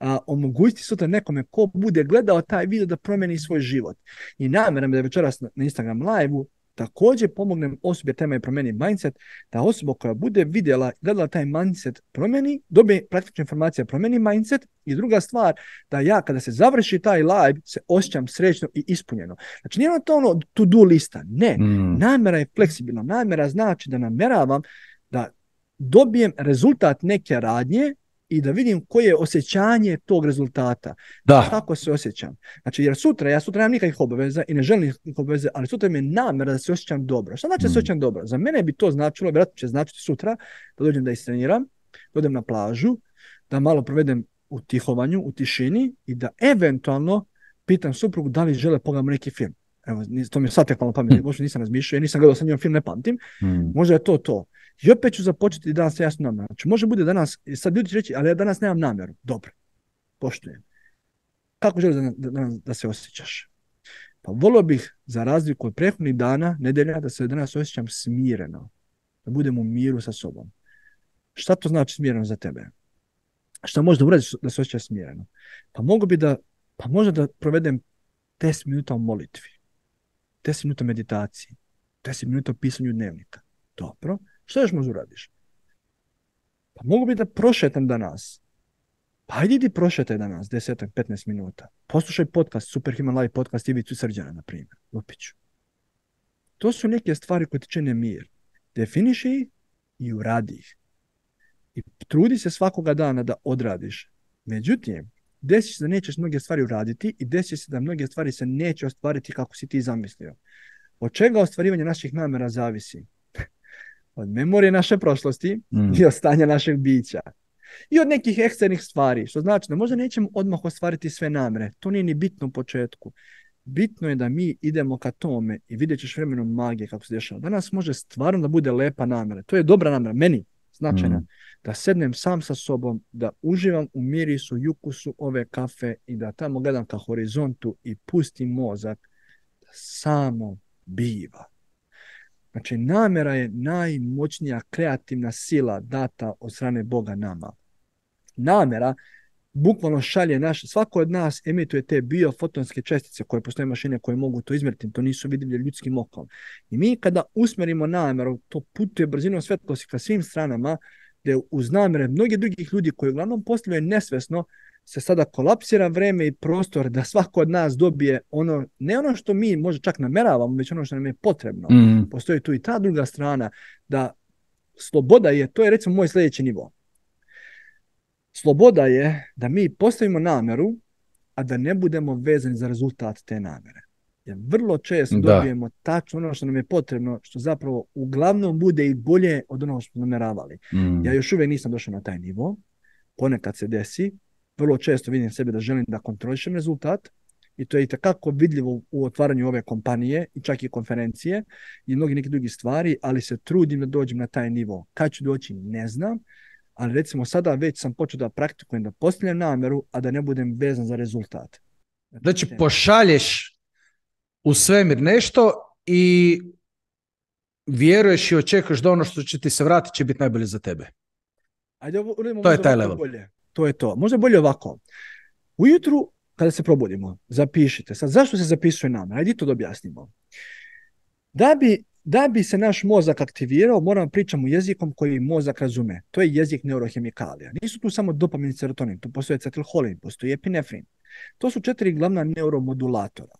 B: a, omogućiti sutra nekome ko bude gledao taj video da promeni svoj život. I namjeram da je večeras na, Instagram live također pomognem osobi tema je promijeni mindset, da osoba koja bude vidjela, gledala taj mindset promijeni dobije praktične informacije promijeni mindset i druga stvar, da ja kada se završi taj live se osjećam srećno i ispunjeno. Znači nije to ono to do lista, ne. Mm. Namjera je fleksibilna, namjera znači da namjeravam da dobijem rezultat neke radnje i da vidim koje je osjećanje tog rezultata. Da. Kako se osjećam. Znači, jer sutra, ja sutra nemam nikakvih obaveza i ne želim nikakvih obaveza, ali sutra mi je namjera da se osjećam dobro. Što znači da se mm. osjećam dobro? Za mene bi to značilo, vjerojatno će značiti sutra, da dođem da istreniram, da odem na plažu, da malo provedem u tihovanju, u tišini i da eventualno pitam suprugu da li žele pogledam neki film. Evo, to mi je sad tek pametno, hm. možda nisam razmišljao, ja nisam gledao sa njom film, ne pamtim. Hm. Možda je to to. I opet ću započeti danas sa jasnom Znači, može bude danas, sad ljudi će reći, ali ja danas nemam namjeru. Dobro, poštujem. Kako želiš da, da, se osjećaš? Pa volio bih, za razliku od prethodnih dana, nedelja, da se danas osjećam smireno. Da budem u miru sa sobom. Šta to znači smireno za tebe? Šta možda uradiš da se osjećaš smireno? Pa mogu bi da, pa možda da provedem 10 minuta u molitvi 10 minuta meditacije, 10 minuta pisanju dnevnika. Dobro, što još možda uradiš? Pa mogu bi da prošetam danas. Pa ajde idi prošetaj danas, 10-15 minuta. Poslušaj podcast, Superhuman Live podcast Ivicu Srđana, na primjer, Lupiću. To su neke stvari koje ti čine mir. Definiši ih i uradi ih. I trudi se svakoga dana da odradiš. Međutim, desit se da nećeš mnoge stvari uraditi i desi se da mnoge stvari se neće ostvariti kako si ti zamislio. Od čega ostvarivanje naših namjera zavisi? od memorije naše prošlosti mm. i od stanja našeg bića. I od nekih eksternih stvari, što znači da možda nećemo odmah ostvariti sve namre. To nije ni bitno u početku. Bitno je da mi idemo ka tome i vidjet ćeš vremenom magije kako se dešava. Danas može stvarno da bude lepa namjera. To je dobra namjera, meni značajna, mm. da sednem sam sa sobom, da uživam u mirisu, ukusu ove kafe i da tamo gledam ka horizontu i pustim mozak da samo biva. Znači, namjera je najmoćnija kreativna sila data od strane Boga nama. Namjera bukvalno šalje naš, svako od nas emituje te biofotonske čestice koje postoje mašine koje mogu to izmjeriti, to nisu vidljive ljudskim okom. I mi kada usmerimo namjeru, to putuje brzinom svjetlosti ka svim stranama, gdje uz namjere mnogih drugih ljudi koji uglavnom postavljaju nesvesno, se sada kolapsira vreme i prostor da svako od nas dobije ono, ne ono što mi možda čak nameravamo, već ono što nam je potrebno. Mhm. Postoji tu i ta druga strana, da sloboda je, to je recimo moj sljedeći nivo. Sloboda je da mi postavimo namjeru, a da ne budemo vezani za rezultat te namjere. Jer vrlo često dobijemo tačno ono što nam je potrebno, što zapravo uglavnom bude i bolje od onoga što smo namjeravali. Mm. Ja još uvijek nisam došao na taj nivo, ponekad se desi, vrlo često vidim sebe da želim da kontrolišem rezultat i to je itekako vidljivo u otvaranju ove kompanije i čak i konferencije i mnogi neke drugi stvari, ali se trudim da dođem na taj nivo. Kad ću doći ne znam, ali recimo sada već sam počeo da praktikujem, da postavljam namjeru, a da ne budem vezan za rezultat. Znači, znači pošalješ u
A: svemir nešto i vjeruješ i očekuješ da ono što će ti se
B: vratiti će biti najbolje za tebe. Ajde, to je taj level. Bolje. To je to. Možda bolje ovako. Ujutru, kada se probudimo, zapišite. Sad, zašto se zapisuje namjera? Ajde to da objasnimo. Da bi da bi se naš mozak aktivirao, moramo pričamo jezikom koji mozak razume. To je jezik neurohemikalija. Nisu tu samo dopamin i serotonin, tu postoji acetilholin, postoji epinefrin. To su četiri glavna neuromodulatora.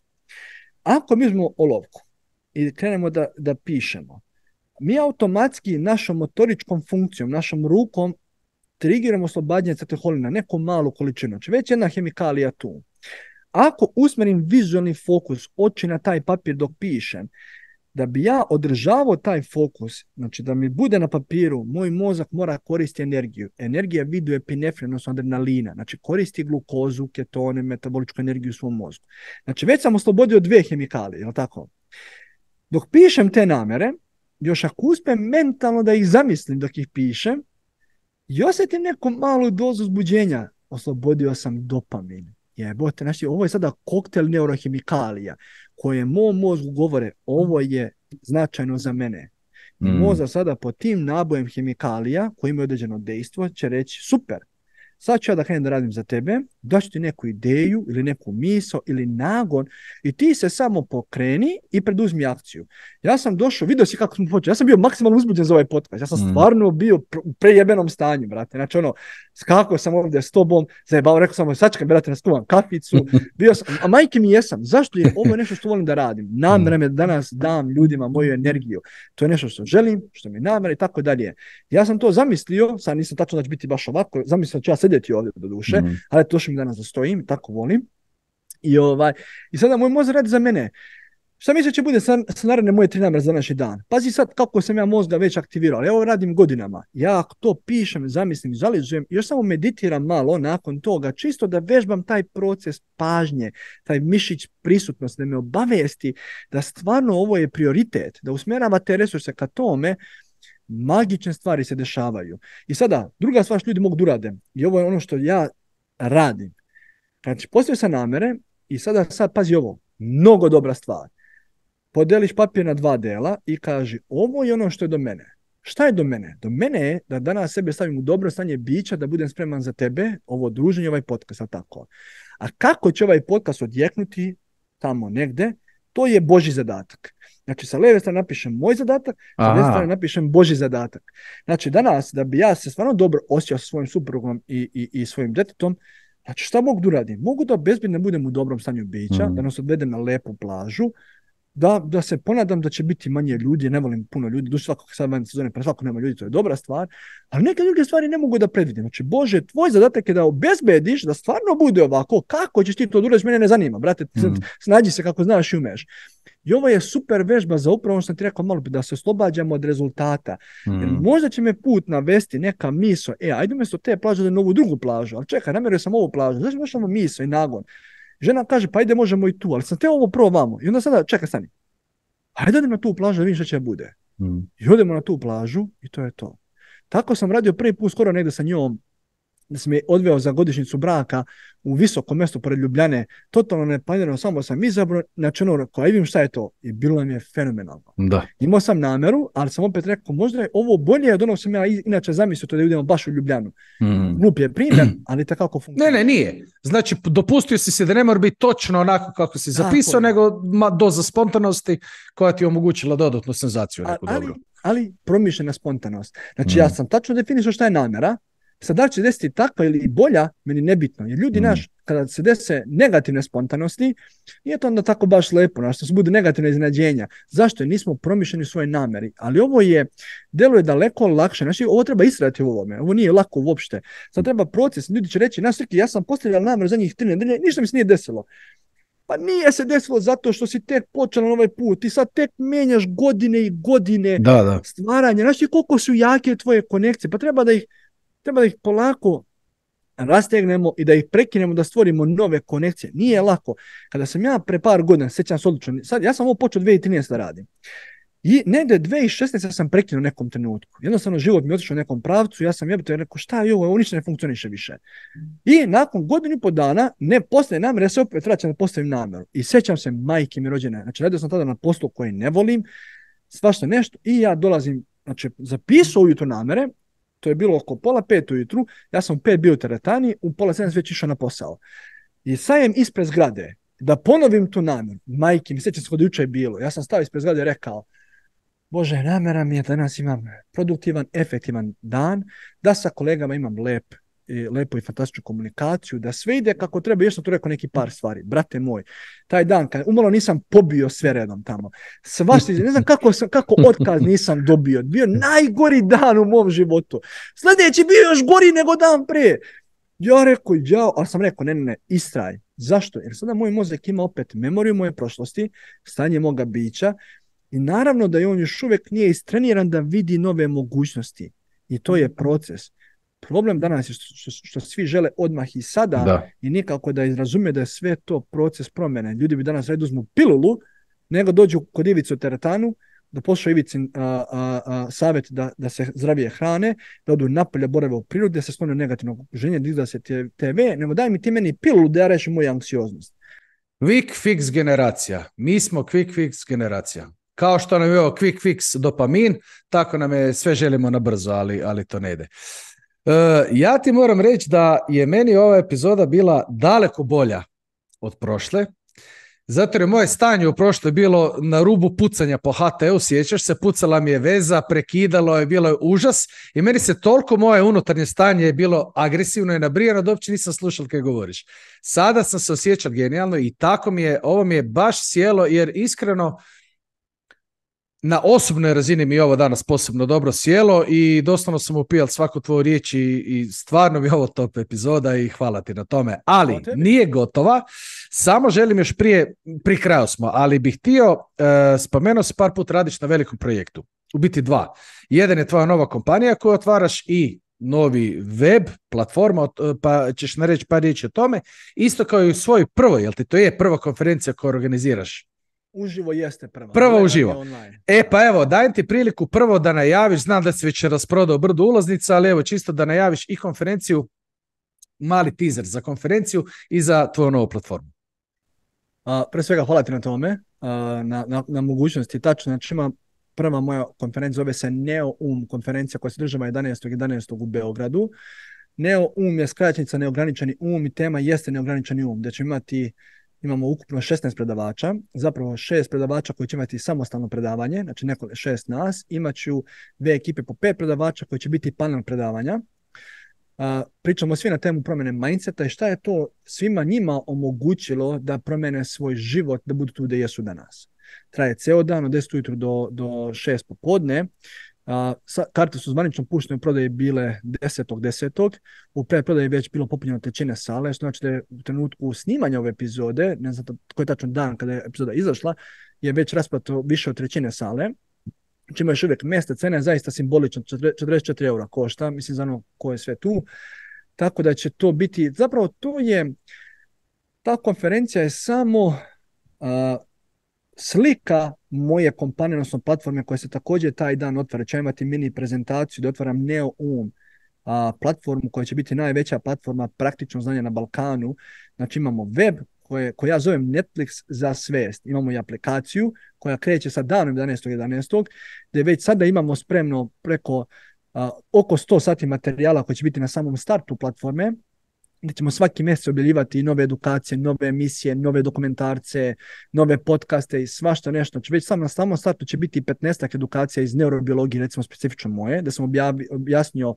B: Ako mi uzmemo olovku i krenemo da, da pišemo, mi automatski našom motoričkom funkcijom, našom rukom trigiramo oslobađanje acetilholina, neku malu količinu. Znači već jedna hemikalija tu. Ako usmerim vizualni fokus oči na taj papir dok pišem, da bi ja održavao taj fokus, znači da mi bude na papiru, moj mozak mora koristiti energiju. Energija vidu epinefrina, odnosno adrenalina, znači koristi glukozu, ketone, metaboličku energiju u svom mozgu. Znači već sam oslobodio dvije hemikalije, jel tako? Dok pišem te namjere, još ako uspem mentalno da ih zamislim dok ih pišem, i osjetim neku malu dozu zbuđenja, oslobodio sam dopamin. Jebote, znači ovo je sada koktel neurohemikalija koje mom mozgu govore ovo je značajno za mene. Mm. Moza sada po tim nabojem hemikalija koji imaju određeno dejstvo će reći super, sad ću ja da krenem da radim za tebe, daš ti neku ideju ili neku miso ili nagon i ti se samo pokreni i preduzmi akciju. Ja sam došao, vidio si kako smo počeli, ja sam bio maksimalno uzbuđen za ovaj podcast, ja sam mhm. stvarno bio u prejebenom stanju, brate, znači ono, skakao sam ovdje s tobom, zajebao, rekao sam, sad čekam, brate, nastuvam kaficu, bio sam, a majke mi jesam, zašto je ovo nešto što volim da radim, me mhm. danas dam ljudima moju energiju, to je nešto što želim, što mi namjera, i tako dalje. Ja sam to zamislio, sad nisam tačno da će biti baš ovako, zamislio da ću ja sedjeti ovdje do duše, mhm. ali to što da nas zastojim, tako volim. I, ovaj, I sada moj mozg radi za mene. Šta misliš će bude sa, moje tri za naši dan? Pazi sad kako sam ja mozga već aktivirao. Evo radim godinama. Ja ako to pišem, zamislim, zalizujem, još samo meditiram malo nakon toga, čisto da vežbam taj proces pažnje, taj mišić prisutnost, da me obavesti da stvarno ovo je prioritet, da te resurse ka tome, magične stvari se dešavaju. I sada, druga stvar što ljudi mogu da i ovo je ono što ja radim. Znači, postavio sam namere i sada, sad, pazi ovo, mnogo dobra stvar. Podeliš papir na dva dela i kaži ovo je ono što je do mene. Šta je do mene? Do mene je da danas sebe stavim u dobro stanje bića, da budem spreman za tebe, ovo druženje, ovaj podcast, a tako. A kako će ovaj podcast odjeknuti tamo negde, to je Boži zadatak. Znači, sa leve strane napišem moj zadatak, sa desne strane napišem Boži zadatak. Znači, danas, da bi ja se stvarno dobro osjećao sa svojim suprugom i, i, i svojim djetetom, znači, šta mogu da uradim? Mogu da bezbjedno budem u dobrom stanju bića, mm. da nas odvedem na lepu plažu, da, da se ponadam da će biti manje ljudi, ne volim puno ljudi, duši svakog sad van sezone, pa svakog nema ljudi, to je dobra stvar, ali neke druge stvari ne mogu da predvidim. Znači, Bože, tvoj zadatak je da obezbediš da stvarno bude ovako, kako ćeš ti to da mene ne zanima, brate, mm. snađi se kako znaš i umeš. I ovo je super vežba za upravo ono što sam ti rekao malo da se oslobađamo od rezultata. Mm. možda će me put navesti neka miso, e, ajde umjesto te plaže da novu drugu plažu, ali čekaj, namjerio sam ovu plažu, zašto znači, ono miso i nagon? Žena kaže, pa ajde možemo i tu, ali sam te ovo prvo vamo. I onda sada, čekaj, stani. Ajde idemo na tu plažu da vidim što će bude. Mm. I odemo na tu plažu i to je to. Tako sam radio prvi put skoro negdje sa njom da sam je odveo za godišnjicu braka u visokom mjesto pored Ljubljane, totalno neplanirano, samo sam izabro na znači ono, rekao, vidim šta je to. I bilo nam je fenomenalno. Da. Imao sam nameru, ali sam opet rekao, možda je ovo bolje od onog sam ja inače zamislio to da idemo baš u Ljubljanu. Mm. Glup je primjer, ali takako funkcionira.
A: Ne, ne, nije. Znači, dopustio si se da ne mora biti točno onako kako si zapisao,
B: nego ma, doza spontanosti koja ti je omogućila dodatnu senzaciju. ali, ali promišljena spontanost. Znači, ja mhm. sam tačno definisao šta je namjera, Sad da će desiti takva ili bolja, meni nebitno. Jer ljudi mm. naš, kada se dese negativne spontanosti, nije to onda tako baš lepo, naš što se bude negativne iznenađenja. Zašto? nismo promišljeni u svojoj nameri. Ali ovo je, deluje daleko lakše. Znači, ovo treba istrati u ovome. Ovo nije lako uopšte. Sad treba proces. Ljudi će reći, naš ja sam postavljala namjeru za njih tri nedelje, ništa mi se nije desilo. Pa nije se desilo zato što si tek počeo na ovaj put. i sad tek menjaš godine i godine da, da. stvaranja. Znači, koliko su jake tvoje konekcije. Pa treba da ih Treba da ih polako rastegnemo i da ih prekinemo, da stvorimo nove konekcije. Nije lako. Kada sam ja pre par godina, sjećam se odlično, sad, ja sam ovo počeo 2013 da radim. I negde 2016. sam prekinuo nekom trenutku. Jednostavno život mi otišao u nekom pravcu, ja sam jebito rekao šta je ovo, ovo ništa ne funkcioniše više. I nakon godinu i po dana ne postaje namjer, ja se opet vraćam da postavim namjeru. I sećam se majke mi rođene, znači radio sam tada na poslu koje ne volim, svašta nešto i ja dolazim, znači zapisao ujutro namere to je bilo oko pola pet ujutru, ja sam pet bio u teretani, u pola sedam već išao na posao. I sajem ispred zgrade, da ponovim tu namjeru, majke mi sjećam se kod jučer je bilo, ja sam stao ispred zgrade i rekao, Bože, namjera mi je da danas imam produktivan, efektivan dan, da sa kolegama imam lep Lepo i fantastičnu komunikaciju, da sve ide kako treba. Još sam tu rekao neki par stvari. Brate moj, taj dan kad umalo nisam pobio sve redom tamo. Svašta, ne znam kako, sam, kako otkaz nisam dobio. Bio najgori dan u mom životu. Sljedeći bio još gori nego dan prije. Ja rekao, ja, ali sam rekao, ne, ne, ne, istraj. Zašto? Jer sada moj mozak ima opet memoriju moje prošlosti, stanje moga bića i naravno da je on još uvijek nije istreniran da vidi nove mogućnosti. I to je proces. Problem danas je što, što, svi žele odmah i sada i nikako da izrazume da je sve to proces promjene. Ljudi bi danas radije uzmu pilulu nego dođu kod u teretanu da poslušaju Ivicin a, savjet da, da se zdravije hrane, da odu napolje, borave u prirodi, da se sklone negativno okuženje, da se TV, nego daj mi ti meni pilulu da ja rešim moju anksioznost. Quick fix generacija. Mi smo quick
A: fix generacija. Kao što nam je ovo quick fix dopamin, tako nam je sve želimo na brzo, ali, ali to ne ide. E, ja ti moram reći da je meni ova epizoda bila daleko bolja od prošle, zato je moje stanje u prošloj bilo na rubu pucanja po HT-u, sjećaš se, pucala mi je veza, prekidalo je, bilo je užas i meni se toliko moje unutarnje stanje je bilo agresivno i nabrijano da uopće nisam slušao kaj govoriš. Sada sam se osjećao genijalno i tako mi je, ovo mi je baš sjelo jer iskreno na osobnoj razini mi je ovo danas posebno dobro sjelo i doslovno sam upijal svaku tvoju riječ i, stvarno mi je ovo top epizoda i hvala ti na tome. Ali nije gotova, samo želim još prije, pri kraju smo, ali bih htio, spomeno spomenuo si par put radiš na velikom projektu, u biti dva. Jedan je tvoja nova kompanija koju otvaraš i novi web, platforma, e, pa ćeš nareći par riječi o tome, isto kao i u svojoj prvoj, jel ti to je prva konferencija koju organiziraš?
B: uživo jeste prva.
A: Prvo uživo. E pa evo, dajem ti priliku prvo da najaviš, znam da si već rasprodao brdu ulaznica, ali evo čisto da najaviš i konferenciju, mali teaser za konferenciju i za tvoju novu platformu.
B: A, pre svega hvala ti na tome, na, mogućnosti. Tačno, znači ima prva moja konferencija, zove se NeoUM konferencija koja se država 11.11. 11. u Beogradu. NeoUM je skraćenica neograničeni um i tema jeste neograničeni um, da će imati imamo ukupno 16 predavača, zapravo šest predavača koji će imati samostalno predavanje, znači neko šest nas, imat ću dve ekipe po pet predavača koji će biti panel predavanja. Pričamo svi na temu promjene mindseta i šta je to svima njima omogućilo da promjene svoj život, da budu tu gdje jesu danas. Traje ceo dan od 10 ujutru do, do 6 popodne a, karte su zvanično puštene u prodaje bile 10.10. U predprodaji je već bilo popunjeno trećine sale, što znači da je u trenutku snimanja ove epizode, ne znam koji je tačno dan kada je epizoda izašla, je već rasplato više od trećine sale, čime još uvijek mjesta cena je zaista simbolično, 44 eura košta, mislim za ono ko je sve tu, tako da će to biti, zapravo to je, ta konferencija je samo uh, slika moje kompanije, odnosno platforme koja se također taj dan otvara. ja imati mini prezentaciju da otvaram NeoUm platformu koja će biti najveća platforma praktično znanja na Balkanu. Znači imamo web koje, ja zovem Netflix za svest. Imamo i aplikaciju koja kreće sa danom 11.11. 11. gdje već sada imamo spremno preko oko 100 sati materijala koji će biti na samom startu platforme da ćemo svaki mjesec objavljivati nove edukacije, nove emisije, nove dokumentarce, nove podcaste i svašta nešto. Znači, već sam na samom startu će biti 15 edukacija iz neurobiologije, recimo specifično moje, da sam objasnio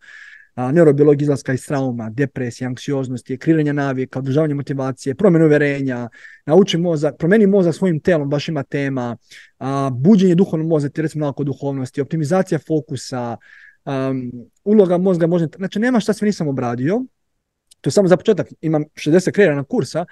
B: a, neurobiologija izlaska iz trauma, depresije, anksioznosti, kreiranja navika, održavanje motivacije, promjenu uvjerenja, nauči mozak, promjeni moza svojim telom, baš ima tema, a, buđenje duhovnog mozga, recimo nalako duhovnosti, optimizacija fokusa, uloga mozga, možda, znači nema šta sve nisam obradio, to je samo za početak, imam 60 kreirana kursa,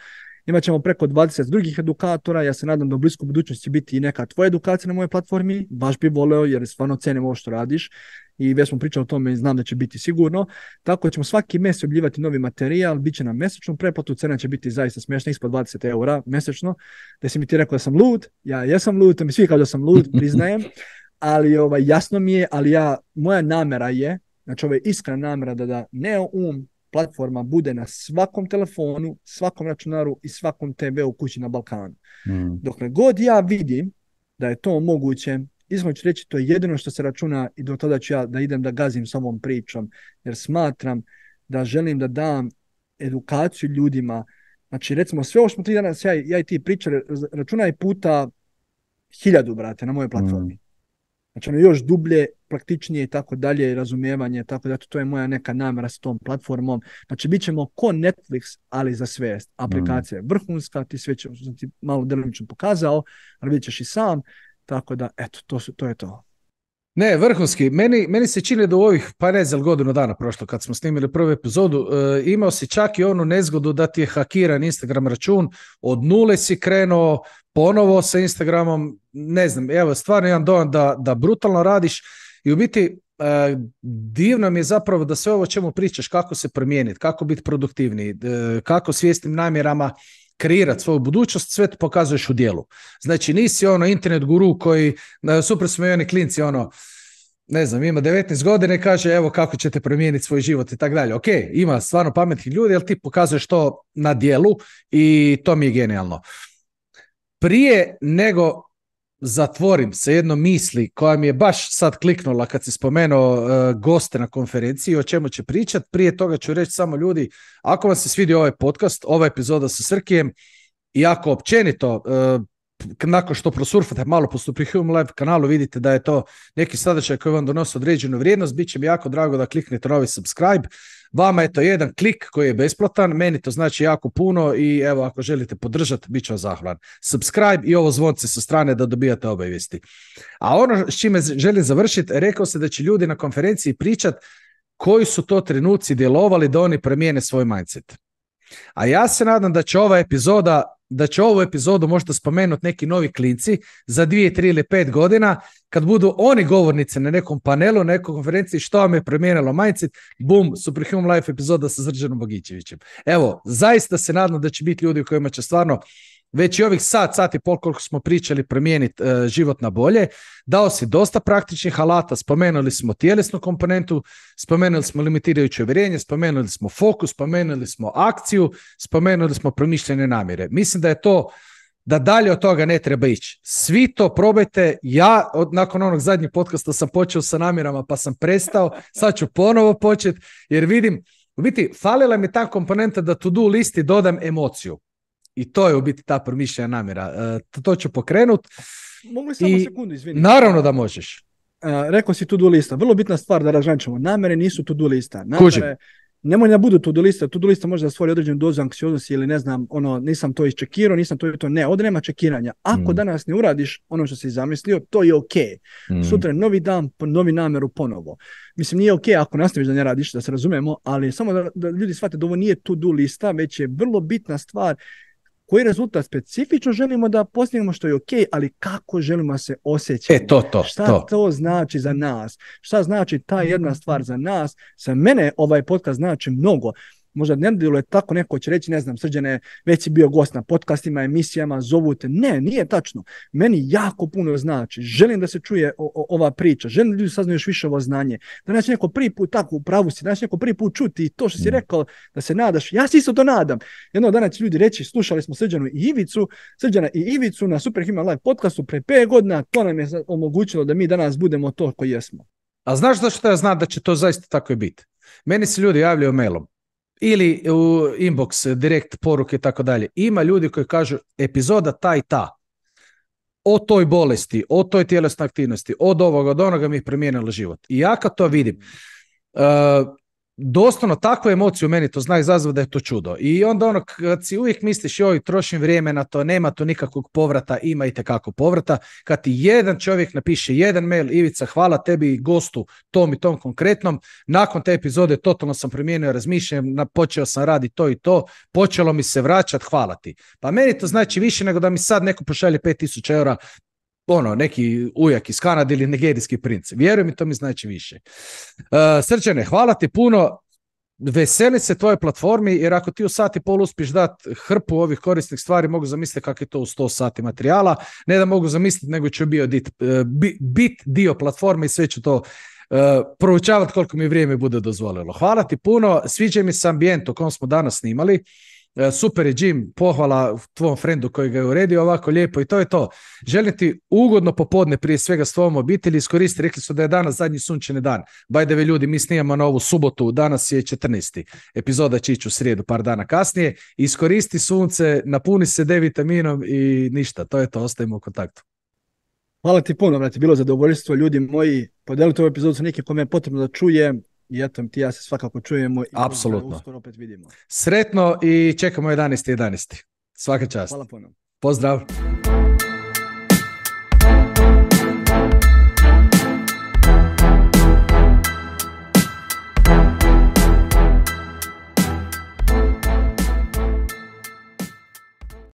B: imat ćemo preko 20 drugih edukatora, ja se nadam da u bliskoj budućnosti biti i neka tvoja edukacija na mojoj platformi, baš bi voleo jer stvarno cenim ovo što radiš i već smo pričali o tome i znam da će biti sigurno. Tako da ćemo svaki mjesec obljivati novi materijal, bit će na mjesečnom preplatu, cena će biti zaista smješna, ispod 20 eura mjesečno, Da si mi ti rekao da sam lud, ja jesam lud, to mi svi kao da sam lud, priznajem, ali ovaj, jasno mi je, ali ja, moja namjera je, znači ovo je iskrena namjera, da, da ne um platforma bude na svakom telefonu, svakom računaru i svakom TV u kući na Balkanu. Mm. Dokle god ja vidim da je to moguće, iskreno ću reći to je jedino što se računa i do tada ću ja da idem da gazim s ovom pričom, jer smatram da želim da dam edukaciju ljudima. Znači, recimo, sve ovo što smo ti danas, ja, ja i ti pričali, računaj puta hiljadu, brate, na mojoj platformi. Mm. Znači, ono, još dublje praktičnije i tako dalje i razumijevanje, tako da to je moja neka namjera s tom platformom. Znači, bit ćemo ko Netflix, ali za sve mhm. aplikacije vrhunska, ti sve ćeš, znači malo drvnično pokazao, ali vidjet ćeš i sam, tako da, eto, to, to je to. Ne,
A: vrhunski. Meni, meni se čini da u ovih, pa ne znam, godinu dana prošlo kad smo snimili prvu epizodu, e, imao si čak i onu nezgodu da ti je hakiran Instagram račun, od nule si krenuo ponovo sa Instagramom, ne znam, evo, stvarno imam dojam da, da brutalno radiš i u biti e, divno mi je zapravo da sve ovo čemu pričaš, kako se promijeniti, kako biti produktivniji, e, kako svjesnim namjerama kreirati svoju budućnost, sve to pokazuješ u dijelu. Znači nisi ono internet guru koji, e, super smo i oni klinci, ono, ne znam, ima 19 godina i kaže evo kako ćete promijeniti svoj život i tako dalje. Ok, ima stvarno pametnih ljudi, ali ti pokazuješ to na dijelu i to mi je genijalno. Prije nego zatvorim se jedno misli koja mi je baš sad kliknula kad si spomenuo e, goste na konferenciji o čemu će pričat. Prije toga ću reći samo ljudi, ako vam se svidio ovaj podcast, ova epizoda sa Srkijem i ako općenito uh, nakon što prosurfate malo po Live kanalu vidite da je to neki sadržaj koji vam donosi određenu vrijednost, bit će mi jako drago da kliknete na ovaj subscribe. Vama je to jedan klik koji je besplatan, meni to znači jako puno i evo ako želite podržati, bit ću vam zahvalan. Subscribe i ovo zvonce sa strane da dobijate obavijesti. A ono s čime želim završiti, rekao se da će ljudi na konferenciji pričat koji su to trenuci djelovali da oni promijene svoj mindset. A ja se nadam da će ova epizoda, da će ovu epizodu možda spomenuti neki novi klinci za dvije, tri ili pet godina, kad budu oni govornice na nekom panelu, na nekoj konferenciji, što vam je promijenilo mindset, bum, Superhuman Life epizoda sa Zrđanom Bogićevićem. Evo, zaista se nadam da će biti ljudi u kojima će stvarno već i ovih sat, sat i pol koliko smo pričali promijeniti e, život na bolje, dao si dosta praktičnih alata, spomenuli smo tjelesnu komponentu, spomenuli smo limitirajuće uvjerenje, spomenuli smo fokus, spomenuli smo akciju, spomenuli smo promišljene namjere. Mislim da je to da dalje od toga ne treba ići. Svi to probajte. Ja od, nakon onog zadnjeg podcasta sam počeo sa namjerama pa sam prestao. Sad ću ponovo početi jer vidim, u biti falila mi ta komponenta da to do listi dodam emociju. I to je u biti ta promišljena namjera. E, to ću pokrenut.
B: Mogu li samo sekundu, izvini. Naravno da možeš. Uh, rekao si to do lista. Vrlo bitna stvar da razrančamo. Namere nisu to do lista. Namere, Nemoj da budu to do lista. To do lista može da stvori određenu dozu anksioznosti ili ne znam, ono, nisam to iščekirao, nisam to i to. Ne, ovdje nema čekiranja. Ako mm. danas ne uradiš ono što si zamislio, to je ok. Mm. Sutra novi dan, novi nameru ponovo. Mislim, nije ok ako nastaviš da ne radiš, da se razumemo, ali samo da, da ljudi shvate da ovo nije to do lista, već je vrlo bitna stvar koji rezultat specifično želimo da postignemo što je ok, ali kako želimo da se osjećamo. E, to, to, Šta to. to znači za nas? Šta znači ta jedna stvar za nas? Za mene ovaj podcast znači mnogo možda ne djeluje tako, neko će reći, ne znam, srđane, već si bio gost na podcastima, emisijama, zovu te. Ne, nije tačno. Meni jako puno znači. Želim da se čuje ova priča, želim da ljudi saznaju još više ovo znanje. Da nas neko prvi put tako u pravu si, da neće neko prvi put čuti i to što si mm. rekao da se nadaš. Ja se isto to nadam. Jedno dana će ljudi reći, slušali smo Srđanu i Ivicu, Srđana i Ivicu na Superhuman Live podcastu pre 5 godina, to nam je omogućilo da mi danas budemo to koji jesmo.
A: A znaš zašto ja znam da će to zaista tako i biti? Meni se ljudi javljaju mailom ili u inbox, direkt poruke i tako dalje. Ima ljudi koji kažu epizoda ta i ta. O toj bolesti, o toj tjelesnoj aktivnosti, od ovoga, od onoga mi je promijenilo život. I ja kad to vidim, mm. uh, doslovno takvu emociju meni to zna izazvati da je to čudo. I onda ono, kad si uvijek misliš joj, trošim vrijeme na to, nema tu nikakvog povrata, ima i tekako povrata. Kad ti jedan čovjek napiše jedan mail, Ivica, hvala tebi i gostu tom i tom konkretnom, nakon te epizode totalno sam promijenio razmišljanje, počeo sam raditi to i to, počelo mi se vraćati, hvala ti. Pa meni to znači više nego da mi sad neko pošalje 5000 eura ono, neki ujak iz Kanade ili nigerijski princ. Vjeruj mi, to mi znači više. Uh, Srđane, hvala ti puno. Veseli se tvojoj platformi, jer ako ti u sati pol uspiš dat hrpu ovih korisnih stvari, mogu zamisliti kako je to u 100 sati materijala. Ne da mogu zamisliti, nego ću bio dit, e, bit, bit dio platforme i sve ću to Uh, e, proučavati koliko mi vrijeme bude dozvolilo. Hvala ti puno, sviđa mi se ambijent o kom smo danas snimali. E, super je Jim, pohvala tvom frendu koji ga je uredio ovako lijepo i to je to. Želim ti ugodno popodne prije svega s tvojom obitelji, iskoristi, rekli su da je danas zadnji sunčani dan. Bajdeve ljudi, mi snijemo na ovu subotu, danas je 14. Epizoda će ići u srijedu par dana kasnije. Iskoristi sunce, napuni se D vitaminom i ništa, to je to, ostajemo u kontaktu.
B: Hvala ti puno, brate, bilo zadovoljstvo ljudi moji. Podelite ovu epizodu sa nekim kome je potrebno da čuje. I eto, ti ja se svakako čujemo. I Apsolutno. Uskoro opet vidimo. Sretno i čekamo
A: 11.11. 11. Svaka čast. Hvala puno. Pozdrav.